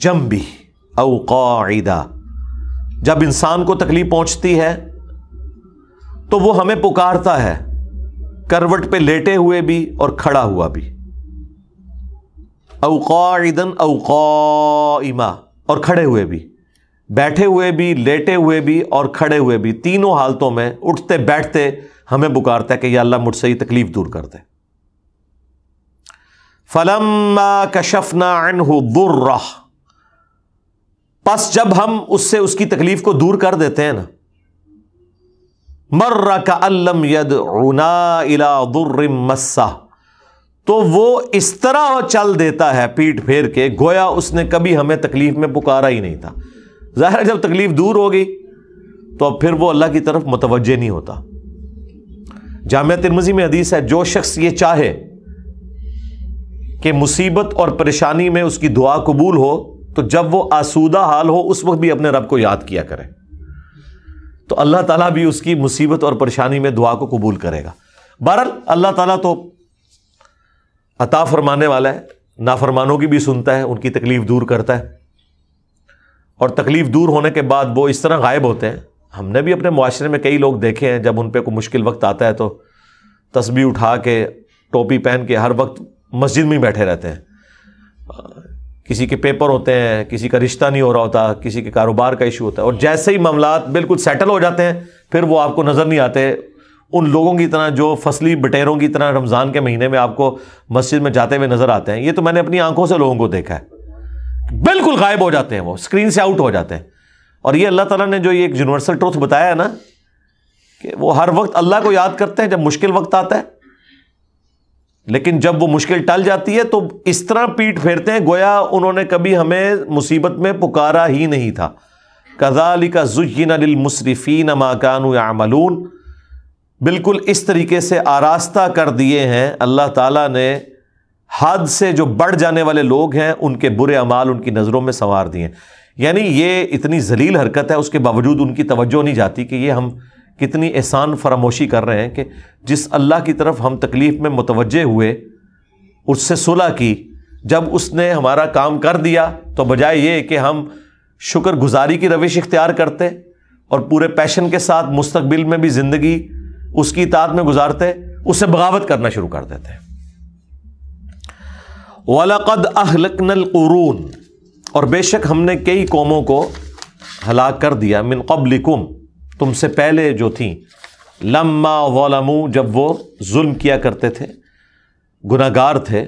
जम्बी अवकादा जब इंसान को तकलीफ पहुंचती है तो वो हमें पुकारता है करवट पे लेटे हुए भी और खड़ा हुआ भी अवकादन अवकाइमा और खड़े हुए भी बैठे हुए भी लेटे हुए भी और खड़े हुए भी तीनों हालतों में उठते बैठते हमें पुकारता है कि या अल्लाह मुझसे ही तकलीफ दूर कर दे फलम्मा कशफना अनहु दुर्रा बस जब हम उससे उसकी तकलीफ को दूर कर देते हैं ना मर्र का अल्लम यद उना इला मस्सा तो वो इस तरह चल देता है पीठ फेर के गोया उसने कभी हमें तकलीफ में पुकारा ही नहीं था ज़ाहिर जब तकलीफ़ दूर होगी तो अब फिर वो अल्लाह की तरफ मुतवजह नहीं होता जामिया तिरमजी में हदीस है जो शख्स ये चाहे कि मुसीबत और परेशानी में उसकी दुआ कबूल हो तो जब वो आसूदा हाल हो उस वक्त भी अपने रब को याद किया करे तो अल्लाह ताला भी उसकी मुसीबत और परेशानी में दुआ को कबूल करेगा बहरल अल्लाह ताला तो अता फरमाने वाला है नाफरमानों की भी सुनता है उनकी तकलीफ़ दूर करता है और तकलीफ़ दूर होने के बाद वो इस तरह गायब होते हैं हमने भी अपने माशरे में कई लोग देखे हैं जब उन पर कोई मुश्किल वक्त आता है तो तस्बी उठा के टोपी पहन के हर वक्त मस्जिद में ही बैठे रहते हैं किसी के पेपर होते हैं किसी का रिश्ता नहीं हो रहा होता किसी के कारोबार का इशू होता है और जैसे ही मामला बिल्कुल सेटल हो जाते हैं फिर वो आपको नज़र नहीं आते उन लोगों की तरह जो फसली बटेरों की तरह रमज़ान के महीने में आपको मस्जिद में जाते हुए नज़र आते हैं ये तो मैंने अपनी आंखों से लोगों को देखा है बिल्कुल गायब हो जाते हैं वो स्क्रीन से आउट हो जाते हैं और ये अल्लाह ताला ने जो ये एक यूनिवर्सल ट्रूथ बताया है ना कि वो हर वक्त अल्लाह को याद करते हैं जब मुश्किल वक्त आता है लेकिन जब वो मुश्किल टल जाती है तो इस तरह पीठ फेरते हैं गोया उन्होंने कभी हमें मुसीबत में पुकारा ही नहीं था कजाली का जुयन लिलमसरफ़ीन माकान बिल्कुल इस तरीके से आरास्ता कर दिए हैं अल्लाह ताला ने हद से जो बढ़ जाने वाले लोग हैं उनके बुरे अमाल उनकी नज़रों में संवार दिए यानी ये इतनी जलील हरकत है उसके बावजूद उनकी तवज्जो नहीं जाती कि ये हम कितनी एहसान फरामोशी कर रहे हैं कि जिस अल्लाह की तरफ हम तकलीफ़ में मुतवजह हुए उससे सुलह की जब उसने हमारा काम कर दिया तो बजाय ये कि हम शुक्र गुजारी की रविश इख्तियार करते और पूरे पैशन के साथ मुस्तबिल में भी ज़िंदगी उसकी इतात में गुजारते उससे बगावत करना शुरू कर देते हैं वलक़द करून और बेशक हमने कई कौमों को हलाक कर दिया मिन कबलिकुम तुमसे पहले जो थी लम्मा वलमु जब वो जुल्म किया करते थे गुनागार थे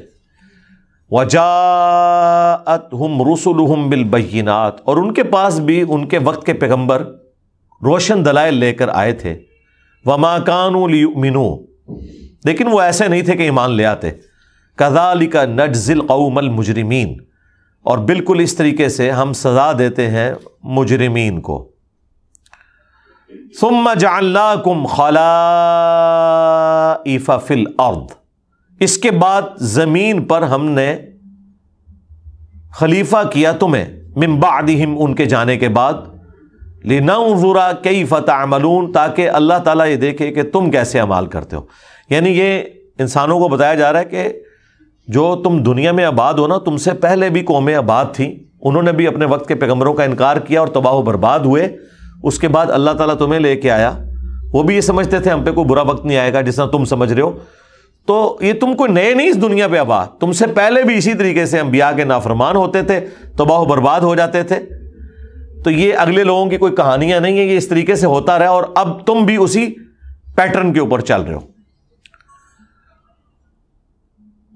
वजात हम रसुल हम बिलबीनात और उनके पास भी उनके वक्त के पैगम्बर रोशन दलाए लेकर आए थे वमा कानूल मिनू लेकिन वो ऐसे नहीं थे कि ईमान ले आते कदाली का नजिल कौमल मुजरमीन और बिल्कुल इस तरीके से हम सज़ा देते हैं मुजरमीन को खला फिल अर्द इसके बाद ज़मीन पर हमने खलीफा किया तुम्हें मिम्बादिम उनके जाने के बाद लेना लिनजुरा कई फतः अमलून ताकि अल्लाह ताला ये देखे कि तुम कैसे अमाल करते हो यानी ये इंसानों को बताया जा रहा है कि जो तुम दुनिया में आबाद हो ना तुमसे पहले भी कौमें आबाद थीं उन्होंने भी अपने वक्त के पैगम्बरों का इनकार किया और तबाह बर्बाद हुए उसके बाद अल्लाह ताला तुम्हें लेके आया वो भी ये समझते थे हम पे कोई बुरा वक्त नहीं आएगा जिस तरह तुम समझ रहे हो तो ये तुम कोई नए नहीं इस दुनिया पर आबाद तुमसे पहले भी इसी तरीके से हम ब्याह के नाफरमान होते थे तबाह बर्बाद हो जाते थे तो ये अगले लोगों की कोई कहानियाँ नहीं है ये इस तरीके से होता रहा और अब तुम भी उसी पैटर्न के ऊपर चल रहे हो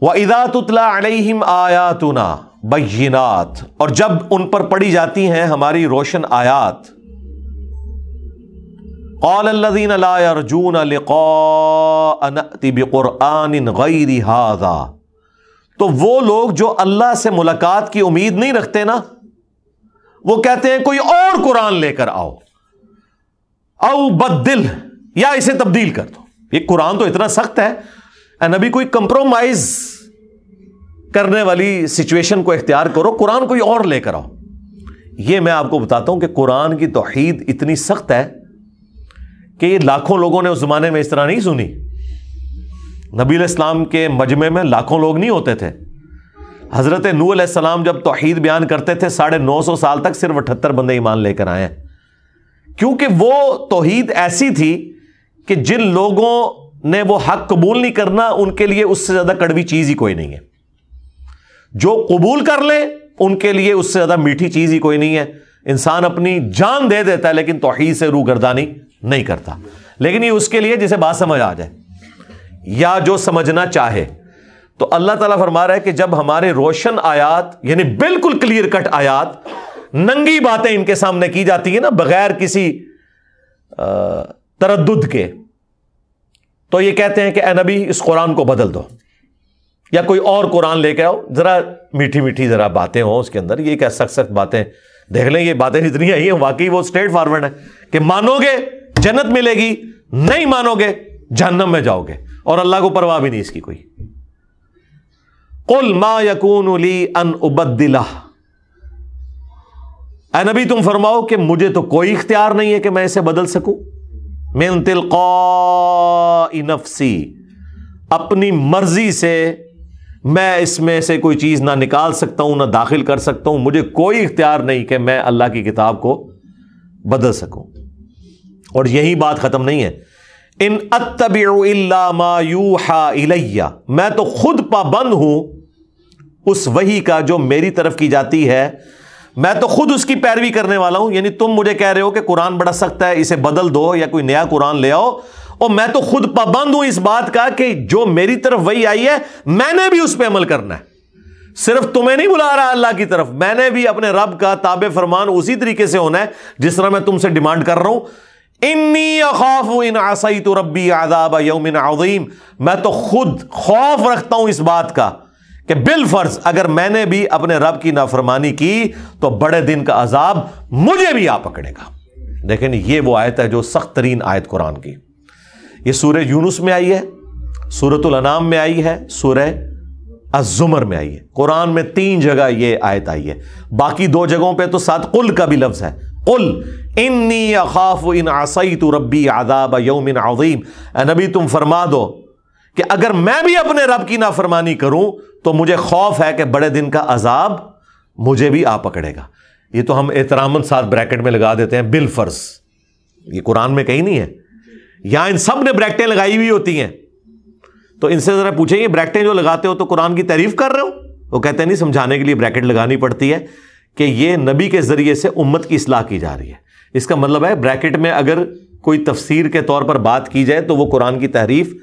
व इदातला अलहिम आयातना बैनात और जब उन पर पड़ी जाती हैं हमारी रोशन आयात कौलदीन लाजून अनतिबुरान गैरी हाजा तो वो लोग जो अल्लाह से मुलाकात की उम्मीद नहीं रखते ना वो कहते हैं कोई और कुरान लेकर आओ औ बददिल या इसे तब्दील कर दो ये कुरान तो इतना सख्त है नबी कोई कंप्रोमाइज़ करने वाली सिचुएशन को इख्तियार करो कुरान कोई और लेकर आओ ये मैं आपको बताता हूँ कि कुरान की तोहद इतनी सख्त है कि लाखों लोगों ने उस ज़माने में इस तरह नहीं सुनी नबी इस्लाम के मजमे में लाखों लोग नहीं होते थे हज़रत नूसम जब तोहीद बयान करते थे साढ़े नौ सौ साल तक सिर्फ अठहत्तर बंदे ईमान लेकर आए क्योंकि वो तोहद ऐसी थी कि जिन लोगों ने वो हक कबूल नहीं करना उनके लिए उससे ज़्यादा कड़वी चीज़ ही कोई नहीं है जो कबूल कर ले उनके लिए उससे ज़्यादा मीठी चीज़ ही कोई नहीं है इंसान अपनी जान दे देता है लेकिन तोहही से गर्दानी नहीं करता लेकिन ये उसके लिए जिसे बात समझ आ जाए या जो समझना चाहे तो अल्लाह ताला फरमा रहा है कि जब हमारे रोशन आयात यानी बिल्कुल क्लियर कट आयात नंगी बातें इनके सामने की जाती है ना बगैर किसी तरद के तो ये कहते हैं कि ए नबी इस कुरान को बदल दो या कोई और कुरान लेके आओ ज़रा मीठी मीठी ज़रा बातें हों उसके अंदर ये क्या सख्त सख्त बातें देख लें ये बातें जितनी आई हैं वाकई वो स्ट्रेट फॉरवर्ड है कि मानोगे जन्नत मिलेगी नहीं मानोगे जहन्नम में जाओगे और अल्लाह को परवाह भी नहीं इसकी कोई कुल मा यकून उली अन उबद्दिला नबी तुम फरमाओ कि मुझे तो कोई इख्तियार नहीं है कि मैं इसे बदल सकूं मैं इनफसी अपनी मर्जी से मैं इसमें से कोई चीज़ ना निकाल सकता हूं ना दाखिल कर सकता हूं मुझे कोई इख्तियार नहीं कि मैं अल्लाह की किताब को बदल सकूं और यही बात ख़त्म नहीं है इन अतबिया मैं तो खुद पाबंद हूं उस वही का जो मेरी तरफ की जाती है मैं तो खुद उसकी पैरवी करने वाला हूं यानी तुम मुझे कह रहे हो कि कुरान बड़ा सख्त है इसे बदल दो या कोई नया कुरान ले आओ और मैं तो खुद पाबंद हूं इस बात का कि जो मेरी तरफ वही आई है मैंने भी उस पर अमल करना है सिर्फ तुम्हें नहीं बुला रहा अल्लाह की तरफ मैंने भी अपने रब का ताबे फरमान उसी तरीके से होना है जिस तरह मैं तुमसे डिमांड कर रहा हूं इन्नी खौफ इन आसई तो रबी आदाब यौमिन आजीम मैं तो खुद खौफ रखता हूं इस बात का कि बिल फर्ज अगर मैंने भी अपने रब की नाफरमानी की तो बड़े दिन का अजाब मुझे भी आ पकड़ेगा लेकिन ये वो आयत है जो सख्त तरीन आयत कुरान की ये सूर्य यूनुस में आई है सूरत अनाम में आई है सूर्य अजुमर में आई है कुरान में तीन जगह ये आयत आई है बाकी दो जगहों पे तो साथ कुल का भी लफ्ज है कुल इन्नी अखाफ इन आसई तो रबी आदाब यौमिन अजीम नबी तुम फरमा दो कि अगर मैं भी अपने रब की नाफरमानी करूं तो मुझे खौफ है कि बड़े दिन का अजाब मुझे भी आ पकड़ेगा ये तो हम एहतराम साथ ब्रैकेट में लगा देते हैं बिलफर्स ये कुरान में कहीं नहीं है यहां इन सब ने ब्रैकटें लगाई हुई होती हैं तो इनसे जरा पूछेंगे ब्रैकटें जो लगाते हो तो कुरान की तारीफ कर रहे हो वो कहते हैं नहीं समझाने के लिए ब्रैकेट लगानी पड़ती है कि ये नबी के ज़रिए से उम्मत की असलाह की जा रही है इसका मतलब है ब्रैकेट में अगर कोई तफसीर के तौर पर बात की जाए तो वो कुरान की तारीफ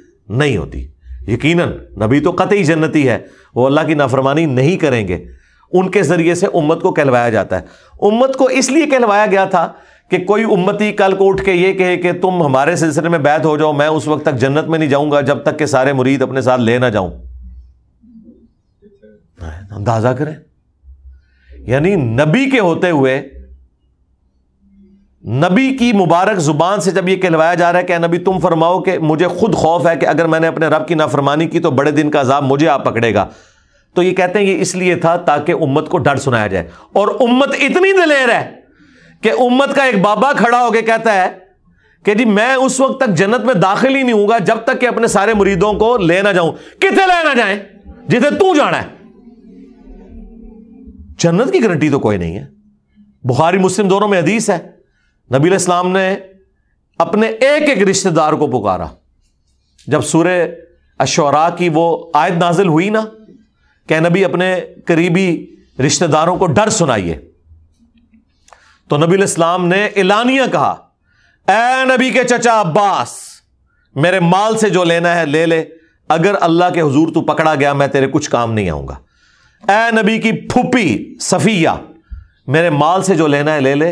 नहीं होती यकीनन नबी तो कतई जन्नती है वो अल्लाह की नाफरमानी नहीं करेंगे उनके ज़रिए से उम्मत को कहलवाया जाता है उम्मत को इसलिए कहलवाया गया था कि कोई उम्मती कल को उठ के ये कहे कि तुम हमारे सिलसिले में बैत हो जाओ मैं उस वक्त तक जन्नत में नहीं जाऊंगा जब तक के सारे मुरीद अपने साथ ले ना जाऊं अंदाजा करें यानी नबी के होते हुए नबी की मुबारक जुबान से जब यह कहलवाया जा रहा है कि नबी तुम फरमाओ कि मुझे खुद खौफ है कि अगर मैंने अपने रब की नाफरमानी की तो बड़े दिन का अजाब मुझे आप पकड़ेगा तो ये कहते हैं ये इसलिए था ताकि उम्मत को डर सुनाया जाए और उम्मत इतनी दलेर है कि उम्मत का एक बाबा खड़ा होकर कहता है कि जी मैं उस वक्त तक जन्नत में दाखिल ही नहीं हूंगा जब तक कि अपने सारे मुरीदों को लेना जाऊं कितने लेना जाए जिसे तू जाना है जन्नत की गारंटी तो कोई नहीं है बुखारी मुस्लिम दोनों में हदीस है नबी इस्लाम ने अपने एक एक रिश्तेदार को पुकारा जब सूर्य अशरा की वो आयत नाजिल हुई ना कह नबी अपने करीबी रिश्तेदारों को डर सुनाइए तो नबी इस्लाम ने एलानिया कहा ए नबी के चचा अब्बास मेरे माल से जो लेना है ले ले अगर अल्लाह के हजूर तू पकड़ा गया मैं तेरे कुछ काम नहीं आऊंगा ए नबी की फूपी सफिया मेरे माल से जो लेना है ले ले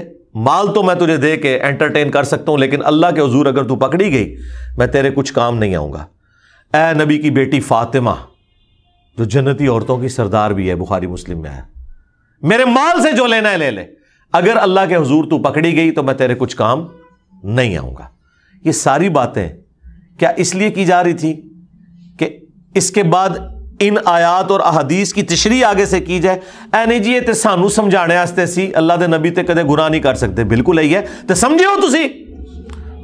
माल तो मैं तुझे दे के एंटरटेन कर सकता हूं लेकिन अल्लाह के हजूर अगर तू पकड़ी गई मैं तेरे कुछ काम नहीं आऊंगा ए नबी की बेटी फातिमा जो जन्नती औरतों की सरदार भी है बुखारी मुस्लिम में है मेरे माल से जो लेना है ले ले अगर अल्लाह के हजूर तू पकड़ी गई तो मैं तेरे कुछ काम नहीं आऊंगा ये सारी बातें क्या इसलिए की जा रही थी कि इसके बाद इन आयात और अहदीस की तिशरी आगे से की जाए ऐ नहीं जी ये तो सानू समझाने वास्ते सी अल्लाह के नबी तो कदम गुरा नहीं कर सकते बिल्कुल यही है तो समझे हो तुम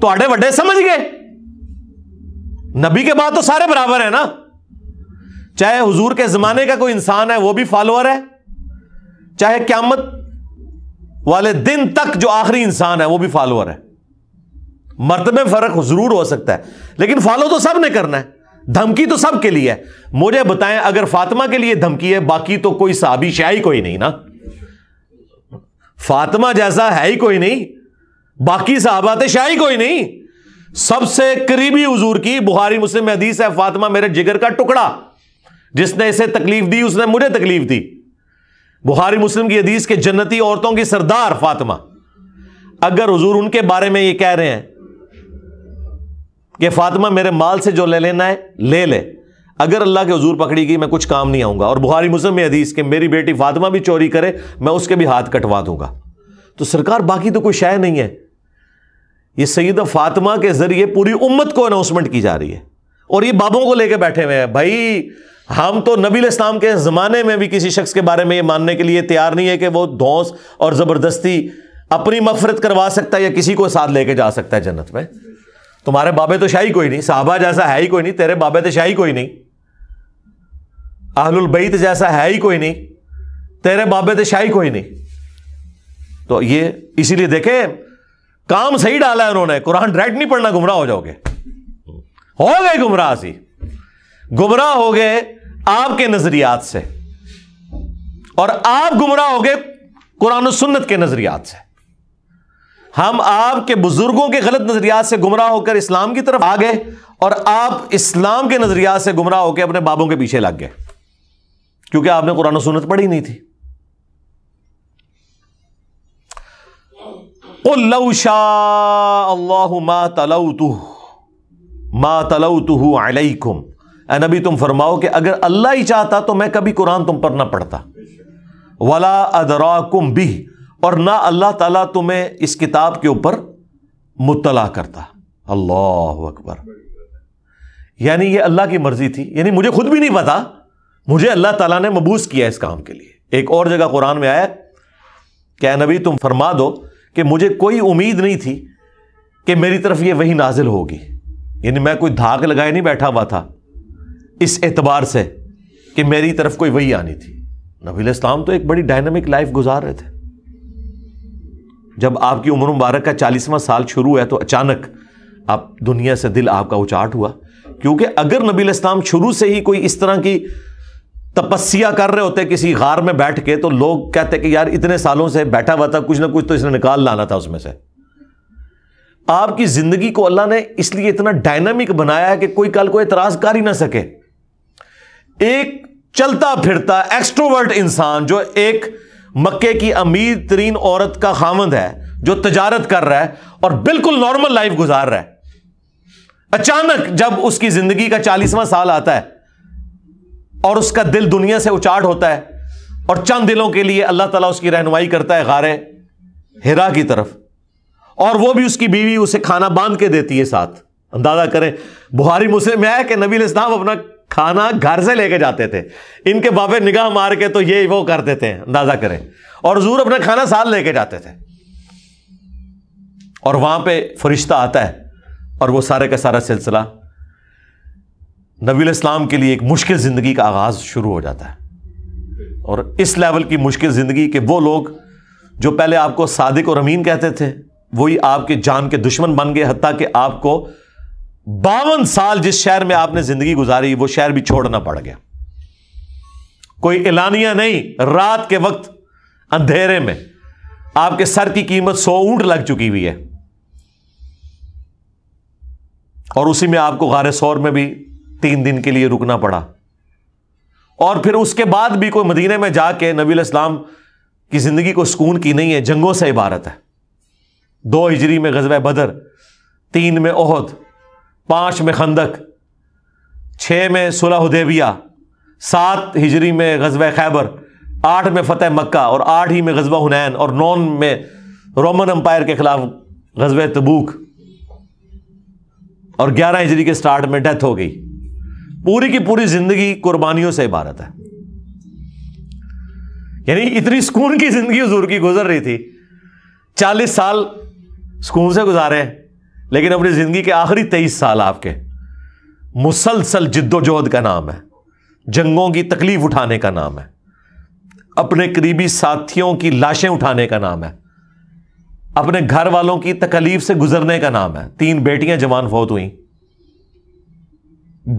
थोड़े व्डे समझ गए नबी के बाद तो सारे बराबर है ना चाहे हुजूर के जमाने का कोई इंसान है वो भी फॉलोअर है चाहे क्यामत वाले दिन तक जो आखिरी इंसान है वो भी फॉलोअर है मर्द में फर्क जरूर हो सकता है लेकिन फॉलो तो सब ने करना है धमकी तो सबके लिए है मुझे बताएं अगर फातिमा के लिए धमकी है बाकी तो कोई साबी शाही कोई नहीं ना फातिमा जैसा है ही कोई नहीं बाकी साहबात शाही कोई नहीं सबसे करीबी हजूर की बुहारी मुस्लिम हदीस है फातिमा मेरे जिगर का टुकड़ा जिसने इसे तकलीफ दी उसने मुझे तकलीफ दी बुखारी मुस्लिम की हदीस के जन्नती औरतों की सरदार फातिमा अगर हजूर उनके बारे में ये कह रहे हैं कि फातिमा मेरे माल से जो ले लेना है ले ले अगर अल्लाह के हजूर पकड़ी गई मैं कुछ काम नहीं आऊंगा और बुहारी मुस्लिम में हदीस के मेरी बेटी फातिमा भी चोरी करे मैं उसके भी हाथ कटवा दूंगा तो सरकार बाकी तो कोई शाय नहीं है यह सईदा फातिमा के जरिए पूरी उम्मत को अनाउंसमेंट की जा रही है और ये बाबों को लेकर बैठे हुए हैं भाई हम तो नबील इस्लाम के ज़माने में भी किसी शख्स के बारे में ये मानने के लिए तैयार नहीं है कि वो धौस और ज़बरदस्ती अपनी मफरत करवा सकता है या किसी को साथ लेके जा सकता है जन्नत में तुम्हारे बाबे तो शाही कोई नहीं साहबा जैसा है ही कोई नहीं तेरे बाबे तो शाही कोई नहीं बैत जैसा है ही कोई नहीं तेरे बाबे तो शाही कोई नहीं तो ये इसीलिए देखे काम सही डाला है उन्होंने कुरान डायरेक्ट नहीं पढ़ना गुमराह हो जाओगे हो गए गुमराह सी गुमराह हो गए आपके नजरियात से और आप गुमराह हो गए कुरान सुन्नत के नजरियात से हम आपके बुजुर्गों के गलत नजरियात से गुमराह होकर इस्लाम की तरफ आ गए और आप इस्लाम के नजरियात से गुमराह होकर अपने बाबों के पीछे लग गए क्योंकि आपने कुरान सुन्नत पढ़ी नहीं थी मा तलऊ मा तलऊ अलैकुम नबी तुम फरमाओ कि अगर अल्लाह ही चाहता तो मैं कभी कुरान तुम पर ना पढ़ता वला अदरा कुम भी और ना अल्लाह ताला तुम्हें इस किताब के ऊपर मुतला करता अल्लाह अकबर यानी ये अल्लाह की मर्जी थी यानी मुझे खुद भी नहीं पता मुझे अल्लाह ताला ने मबूस किया इस काम के लिए एक और जगह कुरान में आया कि नबी तुम फरमा दो कि मुझे कोई उम्मीद नहीं थी कि मेरी तरफ ये वही नाजिल होगी यानी मैं कोई धाक लगाए नहीं बैठा हुआ था इस एतबार से कि मेरी तरफ कोई वही आनी थी नबी इस्लाम तो एक बड़ी डायनामिक लाइफ गुजार रहे थे जब आपकी उम्र मुबारक का चालीसवां साल शुरू है तो अचानक आप दुनिया से दिल आपका उचाट हुआ क्योंकि अगर नबी इस्लाम शुरू से ही कोई इस तरह की तपस्या कर रहे होते किसी गार में बैठ के तो लोग कहते कि यार इतने सालों से बैठा हुआ था कुछ ना कुछ तो इसने निकाल लाना था उसमें से आपकी जिंदगी को अल्लाह ने इसलिए इतना डायनामिक बनाया है कि कोई कल को एतराज कर ही ना सके एक चलता फिरता एक्स्ट्रोवर्ट इंसान जो एक मक्के की अमीर तरीन औरत का खामंद है जो तजारत कर रहा है और बिल्कुल नॉर्मल लाइफ गुजार रहा है अचानक जब उसकी जिंदगी का चालीसवां साल आता है और उसका दिल दुनिया से उचाट होता है और चंद दिलों के लिए अल्लाह तला उसकी रहनुमाई करता है गारे हिरा की तरफ और वो भी उसकी बीवी उसे खाना बांध के देती है साथ अंदाजा करें बुहारी मुस्लिम में है कि नबी इस्लाम अपना खाना घर से लेके जाते थे इनके बाबे निगाह मार के तो ये वो करते थे अंदाजा करें और जूर अपना खाना साथ लेके जाते थे और वहां पे फरिश्ता आता है और वो सारे का सारा सिलसिला नबी इस्लाम के लिए एक मुश्किल ज़िंदगी का आगाज़ शुरू हो जाता है और इस लेवल की मुश्किल ज़िंदगी के वो लोग जो पहले आपको सादिक और अमीन कहते थे वही आपके जान के दुश्मन बन गए हती कि आपको बावन साल जिस शहर में आपने जिंदगी गुजारी वो शहर भी छोड़ना पड़ गया कोई एलानिया नहीं रात के वक्त अंधेरे में आपके सर की कीमत सौ ऊंट लग चुकी हुई है और उसी में आपको गारे सौर में भी तीन दिन के लिए रुकना पड़ा और फिर उसके बाद भी कोई मदीने में जाके नबी इस्लाम की जिंदगी को सुकून की नहीं है जंगों से इबारत है दो हिजरी में गजब बदर तीन में ओहद पांच में खंदक छः में सुलह हुदेबिया सात हिजरी में गजब खैबर आठ में फ़तेह मक्का और आठ ही में गजबा हुनैन और नौन में रोमन अम्पायर के ख़िलाफ़ गजब तबूक और ग्यारह हिजरी के स्टार्ट में डेथ हो गई पूरी की पूरी ज़िंदगी कुर्बानियों से इबारत है यानी इतनी सुकून की ज़िंदगी हजूर की गुजर रही थी चालीस साल सुकून से गुजारे लेकिन अपनी ज़िंदगी के आखिरी तेईस साल आपके मुसलसल जिद्दोजहद का नाम है जंगों की तकलीफ उठाने का नाम है अपने करीबी साथियों की लाशें उठाने का नाम है अपने घर वालों की तकलीफ से गुजरने का नाम है तीन बेटियां जवान फौत हुई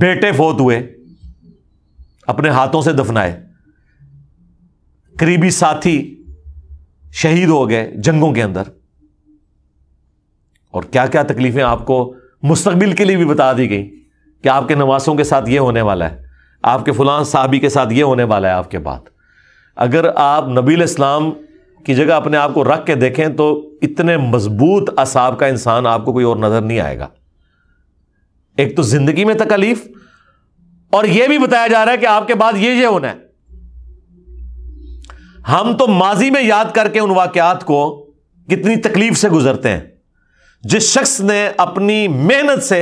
बेटे फौत हुए अपने हाथों से दफनाए करीबी साथी शहीद हो गए जंगों के अंदर और क्या क्या तकलीफ़ें आपको मुस्तबिल के लिए भी बता दी गई कि आपके नवासों के साथ ये होने वाला है आपके फ़लाँ साहबी के साथ ये होने वाला है आपके बाद अगर आप नबील इस्लाम की जगह अपने आप को रख के देखें तो इतने मजबूत असाब का इंसान आपको कोई और नज़र नहीं आएगा एक तो ज़िंदगी में तकलीफ़ और यह भी बताया जा रहा है कि आपके बाद ये ये होना है हम तो माजी में याद करके उन वाकत को कितनी तकलीफ से गुजरते हैं जिस शख्स ने अपनी मेहनत से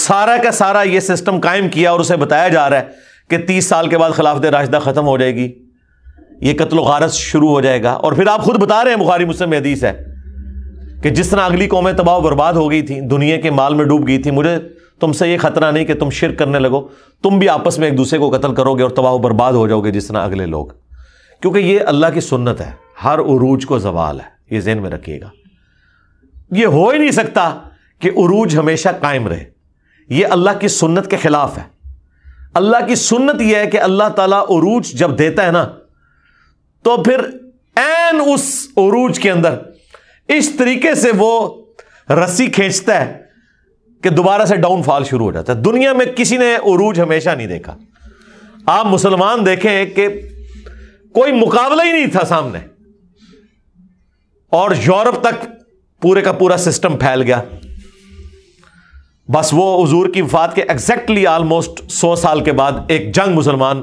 सारा का सारा ये सिस्टम कायम किया और उसे बताया जा रहा है कि तीस साल के बाद खिलाफत राशदा ख़त्म हो जाएगी ये कत्ल गारत शुरू हो जाएगा और फिर आप खुद बता रहे हैं बुखारी मुस्लिम हदीस है कि जिस तरह अगली कौमें तबाह बर्बाद हो गई थी दुनिया के माल में डूब गई थी मुझे तुमसे ये खतरा नहीं कि तुम शिर करने लगो तुम भी आपस में एक दूसरे को कत्ल करोगे और तबाह बर्बाद हो जाओगे जिस तरह अगले लोग क्योंकि ये अल्लाह की सुन्नत है हर उरूज को जवाल है ये जेन में रखिएगा ये हो ही नहीं सकता कि उरूज हमेशा कायम रहे ये अल्लाह की सुन्नत के खिलाफ है अल्लाह की सुन्नत यह है कि अल्लाह ताला उरूज जब देता है ना तो फिर एन उस उरूज के अंदर इस तरीके से वो रस्सी खींचता है कि दोबारा से डाउनफॉल शुरू हो जाता है दुनिया में किसी ने उरूज हमेशा नहीं देखा आप मुसलमान देखें कि कोई मुकाबला ही नहीं था सामने और यूरोप तक पूरे का पूरा सिस्टम फैल गया बस वो हजूर की वफात के एग्जैक्टली आलमोस्ट सौ साल के बाद एक जंग मुसलमान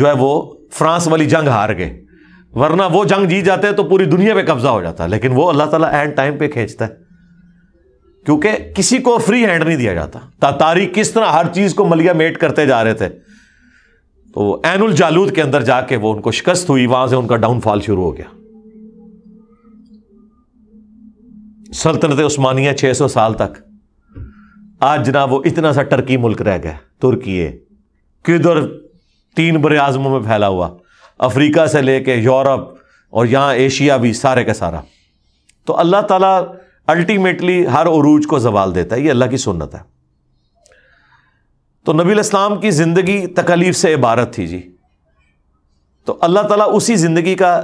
जो है वो फ्रांस वाली जंग हार गए वरना वो जंग जीत जाते हैं तो पूरी दुनिया पे कब्जा हो जाता है लेकिन वो अल्लाह ताला एंड टाइम पे खींचता है क्योंकि किसी को फ्री हैंड नहीं दिया जाता तातारी किस तरह हर चीज़ को मलिया मेट करते जा रहे थे तो एनुल जालूद के अंदर जाके वो उनको शिकस्त हुई वहां से उनका डाउनफॉल शुरू हो गया スル તનત ઉસ્માનિયા 600 સાલ તક આજ જના વો ઇતના સા ટર્કી મુલક રહે ગયા તુર્કીય કીદર 3 બરે આઝમો મે ફેલા ہوا આફрика સે લેકે યુરોપ ઓર યહા એશિયા ભી سارے کا سارا તો અલ્લાહ તઆલા અલ્ટીમેટલી હર ઉરૂજ કો ઝવાલ દેતા હૈ યે અલ્લાહ કી સુન્નત હૈ તો નબીલ સલમ કી જિંદગી તકલીફ સે ઇબારત થી જી તો અલ્લાહ તઆલા ઉસી જિંદગી કા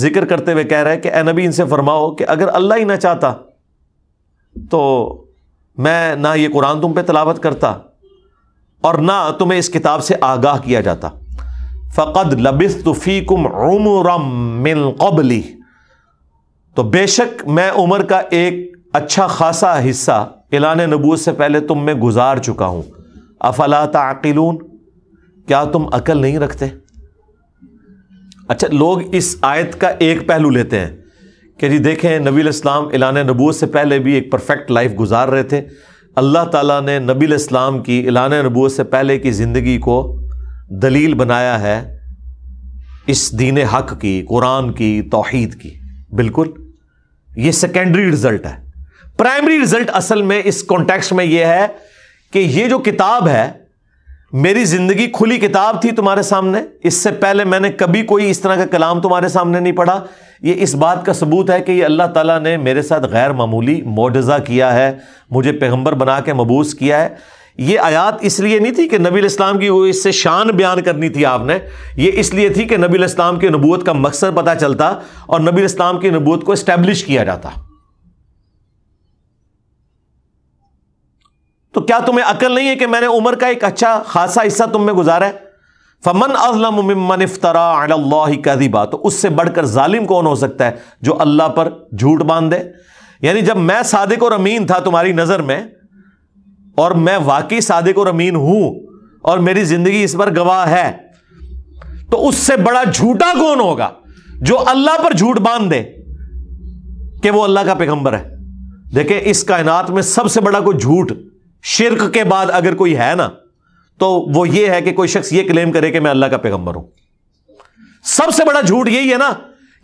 जिक्र करते हुए कह रहा है कि ए नबी इनसे फरमाओ कि अगर अल्लाह ही ना चाहता तो मैं ना ये कुरान तुम पे तलावत करता और ना तुम्हें इस किताब से आगाह किया जाता फ़कद लबिस तुफ़ीकुम उमरम मिन कबली तो बेशक मैं उम्र का एक अच्छा खासा हिस्सा एलान नबूत से पहले तुम में गुजार चुका हूँ अफलाता ताकिलून क्या तुम अकल नहीं रखते अच्छा लोग इस आयत का एक पहलू लेते हैं कि जी देखें नबी इस्लाम एलान नबूत से पहले भी एक परफेक्ट लाइफ गुजार रहे थे अल्लाह ताला ने नबी इस्लाम की एलान नबूत से पहले की ज़िंदगी को दलील बनाया है इस दीन हक की कुरान की तोहद की बिल्कुल ये सेकेंडरी रिज़ल्ट है प्राइमरी रिज़ल्ट असल में इस कॉन्टेक्स्ट में ये है कि ये जो किताब है मेरी जिंदगी खुली किताब थी तुम्हारे सामने इससे पहले मैंने कभी कोई इस तरह का कलाम तुम्हारे सामने नहीं पढ़ा ये इस बात का सबूत है कि ये अल्लाह ताला ने मेरे साथ गैर मामूली मोडज़ा किया है मुझे पैगंबर बना के मबूस किया है ये आयात इसलिए नहीं थी कि नबी इस्लाम की इससे शान बयान करनी थी आपने ये इसलिए थी कि नबी इस्लाम की नबूत का मकसद पता चलता और नबी इस्लाम की नबूत को इस्टेब्लिश किया जाता तो क्या तुम्हें अकल नहीं है कि मैंने उम्र का एक अच्छा खासा हिस्सा तुम में गुजारा है फमन अजलमन अफ्तरा कदीबा तो उससे बढ़कर जालिम कौन हो सकता है जो अल्लाह पर झूठ बांध दे यानी जब मैं सादिक और अमीन था तुम्हारी नज़र में और मैं वाकई सादिक और अमीन हूं और मेरी ज़िंदगी इस पर गवाह है तो उससे बड़ा झूठा कौन होगा जो अल्लाह पर झूठ बांध दे कि वो अल्लाह का पैगंबर है देखें इस कायनात में सबसे बड़ा कोई झूठ शिरक के बाद अगर कोई है ना तो वो ये है कि कोई शख्स ये क्लेम करे कि मैं अल्लाह का पैगंबर हूं सबसे बड़ा झूठ यही है ना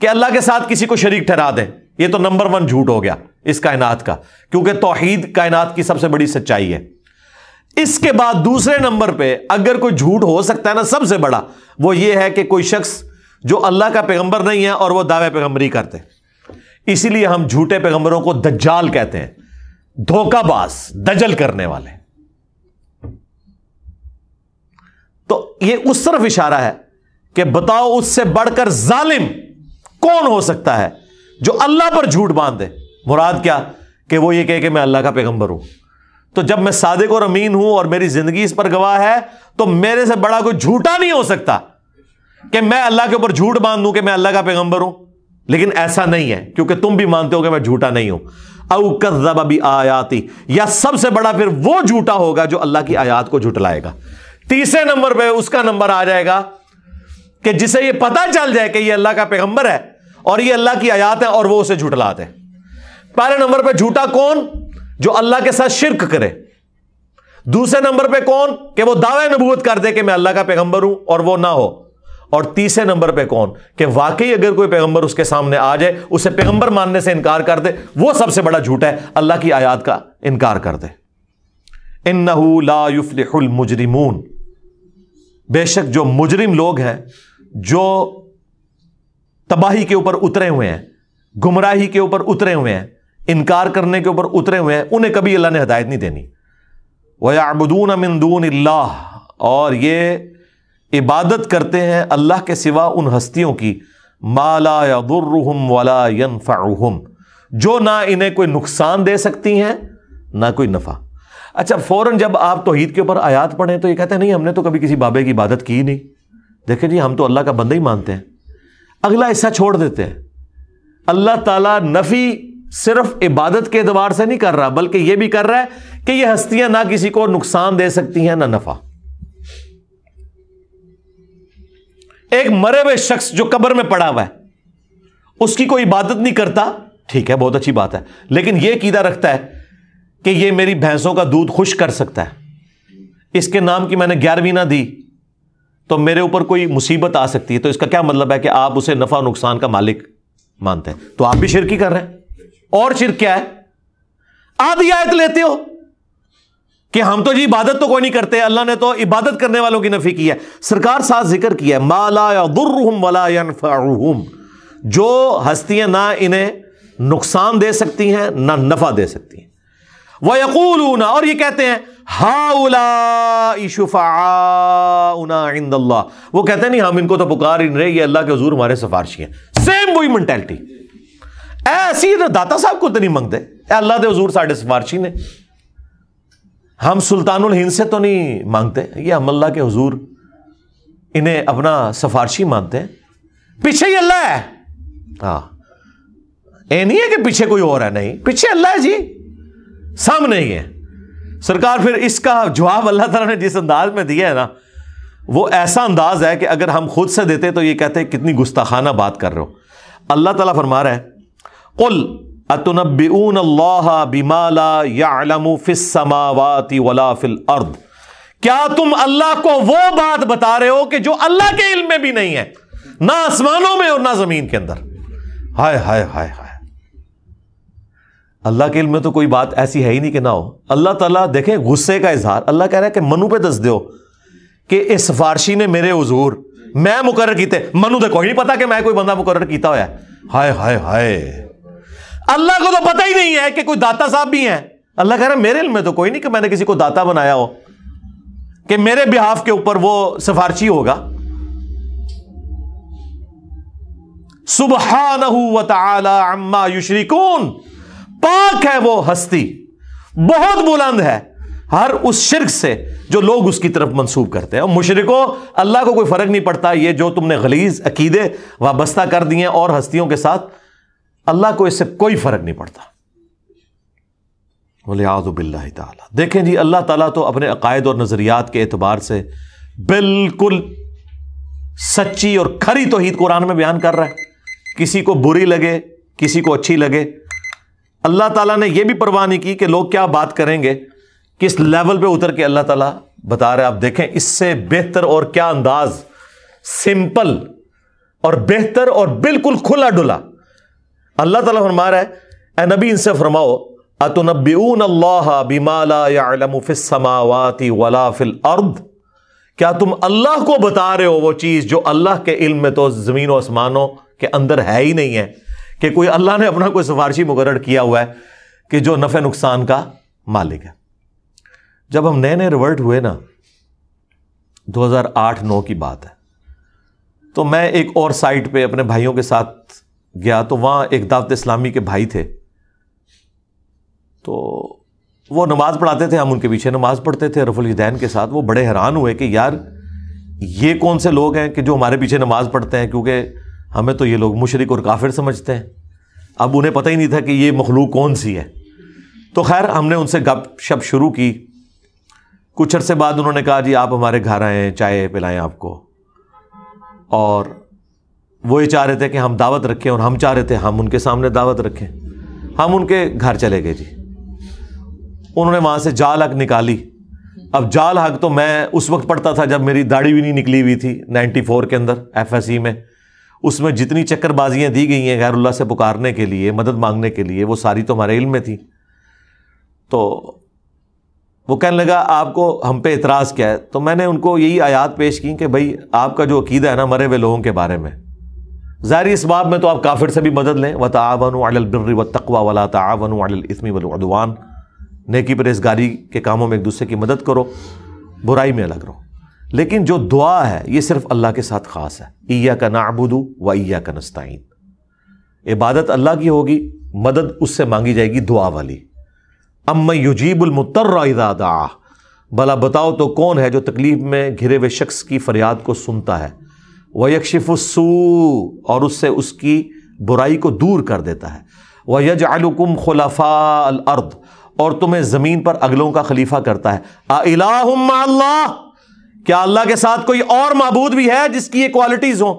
कि अल्लाह के साथ किसी को शरीक ठहरा दे ये तो नंबर वन झूठ हो गया इस कायनात का क्योंकि तोहहीद कायनात की सबसे बड़ी सच्चाई है इसके बाद दूसरे नंबर पे अगर कोई झूठ हो सकता है ना सबसे बड़ा वो ये है कि कोई शख्स जो अल्लाह का पैगंबर नहीं है और वो दावे पैगंबरी करते इसीलिए हम झूठे पैगंबरों को दज्जाल कहते हैं धोखाबाज दजल करने वाले तो ये उस तरफ इशारा है कि बताओ उससे बढ़कर जालिम कौन हो सकता है जो अल्लाह पर झूठ बांध दे मुराद क्या कि वो ये कहे कि मैं अल्लाह का पैगंबर हूं तो जब मैं सादिक और अमीन हूं और मेरी जिंदगी इस पर गवाह है तो मेरे से बड़ा कोई झूठा नहीं हो सकता कि मैं अल्लाह के ऊपर झूठ बांध दूं कि मैं अल्लाह का पैगंबर हूं लेकिन ऐसा नहीं है क्योंकि तुम भी मानते हो कि मैं झूठा नहीं हूं अवकजब भी आयाती या सबसे बड़ा फिर वो झूठा होगा जो अल्लाह की आयात को झुटलाएगा तीसरे नंबर पे उसका नंबर आ जाएगा कि जिसे ये पता चल जाए कि ये अल्लाह का पैगंबर है और ये अल्लाह की आयात है और वो उसे दे पहले नंबर पे झूठा कौन जो अल्लाह के साथ शिरक करे दूसरे नंबर पे कौन कि वो दावे नबूत कर दे कि मैं अल्लाह का पैगंबर हूं और वो ना हो और तीसरे नंबर पे कौन कि वाकई अगर कोई पैगंबर उसके सामने आ जाए उसे पैगंबर मानने से इनकार कर दे वो सबसे बड़ा झूठ है अल्लाह की आयात का इनकार कर दे इन मुजरिमून बेशक जो मुजरिम लोग हैं जो तबाही के ऊपर उतरे हुए हैं गुमराही के ऊपर उतरे हुए हैं इनकार करने के ऊपर उतरे हुए हैं उन्हें कभी अल्लाह ने हदायत नहीं देनी वह अबदून अमिंदून और ये इबादत करते हैं अल्लाह के सिवा उन हस्तियों की माला यदुर्रहम वाला यनफ़ाहम जो ना इन्हें कोई नुकसान दे सकती हैं ना कोई नफ़ा अच्छा फ़ौर जब आप तो के ऊपर आयात पढ़ें तो ये कहते हैं नहीं हमने तो कभी किसी बाबे की इबादत की नहीं देखें जी हम तो अल्लाह का बंदा ही मानते हैं अगला हिस्सा छोड़ देते हैं अल्लाह ताला नफ़ी सिर्फ इबादत के एतबार से नहीं कर रहा बल्कि यह भी कर रहा है कि यह हस्तियां ना किसी को नुकसान दे सकती हैं ना नफ़ा एक मरे हुए शख्स जो कब्र में पड़ा हुआ है उसकी कोई इबादत नहीं करता ठीक है बहुत अच्छी बात है लेकिन यह कीदा रखता है कि यह मेरी भैंसों का दूध खुश कर सकता है इसके नाम की मैंने ग्यारहवीं ना दी तो मेरे ऊपर कोई मुसीबत आ सकती है तो इसका क्या मतलब है कि आप उसे नफा नुकसान का मालिक मानते हैं तो आप भी शिरकी कर रहे हैं और शिर क्या है आधी आयत लेते हो कि हम तो जी इबादत तो कोई नहीं करते अल्लाह ने तो इबादत करने वालों की नफी की है सरकार साथ जिक्र किया है माला या वाला जो हस्तियां ना इन्हें नुकसान दे सकती हैं ना नफ़ा दे सकती हैं वह यकूल और ये कहते हैं हाउलाशुफ़ाउना वो कहते हैं नहीं हम इनको तो पुकार ही रहे ये अल्लाह के हजूर हमारे सिफारशी हैं सेम वही मैंटेलिटी ऐसी दाता साहब को तो नहीं मंगते अल्लाह के हजूर साढ़े सिफारशी ने हम सुल्तान हिंद से तो नहीं मांगते ये हम अल्लाह के हजूर इन्हें अपना सफारशी मानते हैं पीछे ही अल्लाह है हाँ ये नहीं है कि पीछे कोई और है नहीं पीछे अल्लाह है जी सामने ही है सरकार फिर इसका जवाब अल्लाह तला ने जिस अंदाज में दिया है ना वो ऐसा अंदाज है कि अगर हम खुद से देते तो ये कहते कितनी गुस्ताखाना बात कर रहे हो अल्लाह तला फरमा रहा है कुल अतनबून अल्लाह बिमाला यालमुफ़िसमावाती वला फिल अर्द क्या तुम अल्लाह को वो बात बता रहे हो कि जो अल्लाह के इल्म में भी नहीं है ना आसमानों में और ना जमीन के अंदर हाय हाय हाय हाय अल्लाह के इल्म में तो कोई बात ऐसी है ही नहीं कि ना हो अल्लाह ताला देखे गुस्से का इजहार अल्लाह कह रहा है कि मनु पे दस दो कि इस सिफारशी ने मेरे हजूर मैं मुकर किते मनु तो कोई नहीं पता कि मैं कोई बंदा मुकर किया हाय हाय हाय अल्लाह को तो पता ही नहीं है कि कोई दाता साहब भी हैं अल्लाह कह रहा है मेरे इल्म में तो कोई नहीं कि मैंने किसी को दाता बनाया हो कि मेरे बिहाफ के ऊपर वो सिफारशी होगा सुबह अम्मा युशरिकून पाक है वो हस्ती बहुत बुलंद है हर उस शिरक से जो लोग उसकी तरफ मंसूब करते हैं और मुशरको अल्लाह को कोई फर्क नहीं पड़ता ये जो तुमने गलीज अकीदे वाबस्ता कर दिए और हस्तियों के साथ अल्लाह को इससे कोई फ़र्क नहीं पड़ता बोले आज़ुबिल्ला ताला देखें जी अल्लाह ताला तो अपने अकायद और नज़रियात के अतबार से बिल्कुल सच्ची और खरी तोहीद कुरान में बयान कर रहा है किसी को बुरी लगे किसी को अच्छी लगे अल्लाह ताला ने यह भी परवाह नहीं की कि लोग क्या बात करेंगे किस लेवल पर उतर के अल्लाह ताला बता रहे आप देखें इससे बेहतर और क्या अंदाज सिंपल और बेहतर और बिल्कुल खुला डुला अल्लाह ताला फरमा रहा है ए नबी इनसे फरमाओ क्या तुम अल्लाह को बता रहे हो वो चीज़ जो अल्लाह के इल्म में तो ज़मीन आसमानों के अंदर है ही नहीं है कि कोई अल्लाह ने अपना कोई सिफारशी मुकर किया हुआ है कि जो नफ़े नुकसान का मालिक है जब हम नए नए रिवर्ट हुए ना दो हजार आठ नौ की बात है तो मैं एक और साइट पर अपने भाइयों के साथ गया तो वहाँ एक दावत इस्लामी के भाई थे तो वो नमाज़ पढ़ाते थे हम उनके पीछे नमाज़ पढ़ते थे रफुल हिदैन के साथ वो बड़े हैरान हुए कि यार ये कौन से लोग हैं कि जो हमारे पीछे नमाज़ पढ़ते हैं क्योंकि हमें तो ये लोग मुशरक और काफिर समझते हैं अब उन्हें पता ही नहीं था कि ये मखलूक कौन सी है तो खैर हमने उनसे गप शप शुरू की कुछ अरसे बाद उन्होंने कहा जी आप हमारे घर आएँ चाय पिलाएं आपको और वो ये चाह रहे थे कि हम दावत रखें और हम चाह रहे थे हम उनके सामने दावत रखें हम उनके घर चले गए जी उन्होंने वहाँ से जाल हक निकाली अब जाल हक तो मैं उस वक्त पढ़ता था जब मेरी दाढ़ी भी नहीं निकली हुई थी 94 के अंदर सी e में उसमें जितनी चक्करबाजियाँ दी गई हैं गैरुल्ला से पुकारने के लिए मदद मांगने के लिए वो सारी तो हमारे इल्म में थी तो वो कहने लगा आपको हम पे इतराज़ क्या है तो मैंने उनको यही आयात पेश की कि भाई आपका जो अकीदा है ना मरे हुए लोगों के बारे में ज़ाहिर इस बाब में तो आप काफिर से भी मदद लें व तावन अलबिर व तकवा वाला तावन अलस्मी वलवान नेकी परहेजगारी के कामों में एक दूसरे की मदद करो बुराई में अलग रहो लेकिन जो दुआ है ये सिर्फ अल्लाह के साथ ख़ास है इया का नाबुदू व ईया का नस्ताइन इबादत अल्लाह की होगी मदद उससे मांगी जाएगी दुआ वाली अम युजीबुलमुतर्रदा भला बताओ तो कौन है जो तकलीफ में घिरे हुए शख्स की फरियाद को सुनता है वयकशिफसू और उससे उसकी बुराई को दूर कर देता है वह यज आलुकुम खलाफा अर्द और तुम्हें ज़मीन पर अगलों का खलीफा करता है अल्लाह क्या अल्लाह के साथ कोई और महबूद भी है जिसकी ये क्वालिटीज़ हो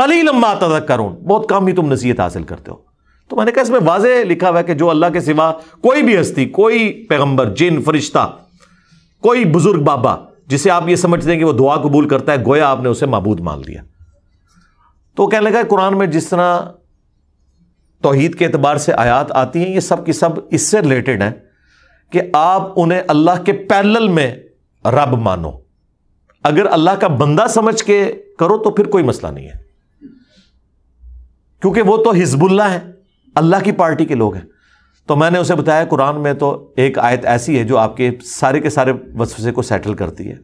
कली लम्बा तदक करून बहुत कम ही तुम नसीहत हासिल करते हो तो मैंने कहा इसमें वाजे लिखा हुआ है कि जो अल्लाह के सिवा कोई भी हस्ती कोई पैगंबर जिन फरिश्ता कोई बुजुर्ग बाबा जिसे आप ये समझते हैं कि वो दुआ कबूल करता है गोया आपने उसे महबूद मान लिया तो कहने लगा कुरान में जिस तरह तोहद के अतबार से आयात आती हैं ये सब की सब इससे रिलेटेड हैं कि आप उन्हें अल्लाह के पैनल में रब मानो अगर अल्लाह का बंदा समझ के करो तो फिर कोई मसला नहीं है क्योंकि वो तो हिजबुल्ला है अल्लाह की पार्टी के लोग हैं तो मैंने उसे बताया कुरान में तो एक आयत ऐसी है जो आपके सारे के सारे वसफे को सेटल करती है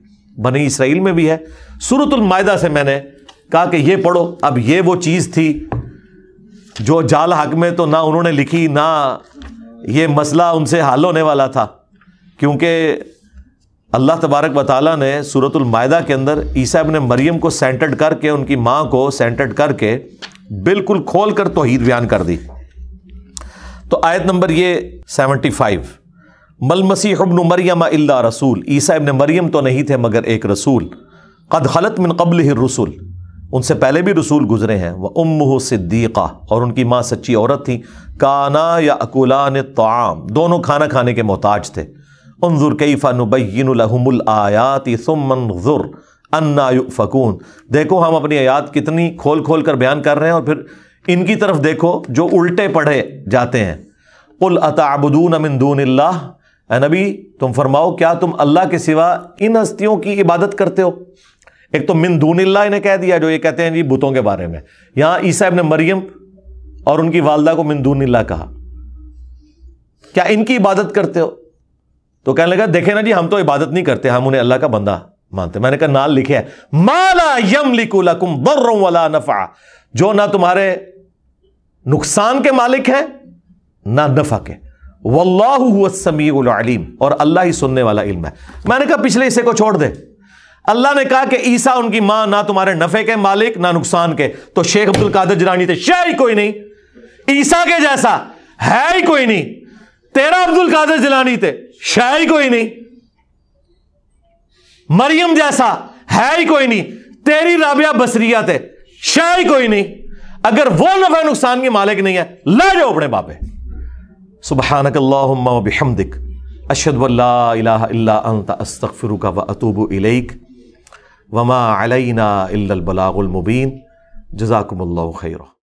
बनी इसराइल में भी है सूरतुलमादा से मैंने कहा कि ये पढ़ो अब ये वो चीज़ थी जो जाल हक में तो ना उन्होंने लिखी ना ये मसला उनसे हल होने वाला था क्योंकि अल्लाह तबारक वाली ने सूरतमायदा के अंदर ईसा ने मरियम को सेंटर्ड करके उनकी माँ को सेंटर्ड करके बिल्कुल खोल कर तोहद बयान कर दी तो आयत नंबर ये सेवनटी फाइव मल मसीह अबन मरियम अल्ला रसूल ईसा इबन मरियम तो नहीं थे मगर एक रसूल कद खलत मिन कबल रसूल उनसे पहले भी रसूल गुजरे हैं वह उम सिद्दीक़ा और उनकी माँ सच्ची औरत थी काना या अकुलान ताम दोनों खाना खाने के मोहताज थे उनजुर कैफ़ा नुबैनलहमुल आयात अन्ना फ़कून देखो हम अपनी आयात कितनी खोल खोल कर बयान कर रहे हैं और फिर इनकी तरफ देखो जो उल्टे पढ़े जाते हैं उल अताबदून अमिंदून नबी तुम फरमाओ क्या तुम अल्लाह के सिवा इन हस्तियों की इबादत करते हो एक तो मिंदून इन्हें कह दिया जो ये कहते हैं जी बुतों के बारे में यहां ईसा ने मरियम और उनकी वालदा को मिंदूनिल्ला कहा क्या इनकी इबादत करते हो तो कहने लगा देखे ना जी हम तो इबादत नहीं करते हम उन्हें अल्लाह का बंदा मानते मैंने कहा नाल लिखे है माला यम लिकुलकुम बर्रों वाला नफा जो ना तुम्हारे नुकसान के मालिक है ना नफा के वल्लाहु समीम और अल्लाह ही सुनने वाला इल्म है मैंने कहा पिछले हिस्से को छोड़ दे अल्लाह ने कहा कि ईसा उनकी मां ना तुम्हारे नफे के मालिक ना नुकसान के तो शेख अब्दुल कादर जिलानी थे शेर ही कोई नहीं ईसा के जैसा है ही कोई नहीं तेरा अब्दुल कादर जिलानी थे शेर ही कोई नहीं मरियम जैसा है ही कोई नहीं तेरी राबिया बसरिया थे शेर ही कोई नहीं अगर वो नफा नुकसान के मालिक नहीं है ले जाओ अपने बापे सुबह बिहमदिक अशद अंत अस्तफिर का व अतूब इलेक وما علينا إلا البلاغ المبين جزاكم الله خيرا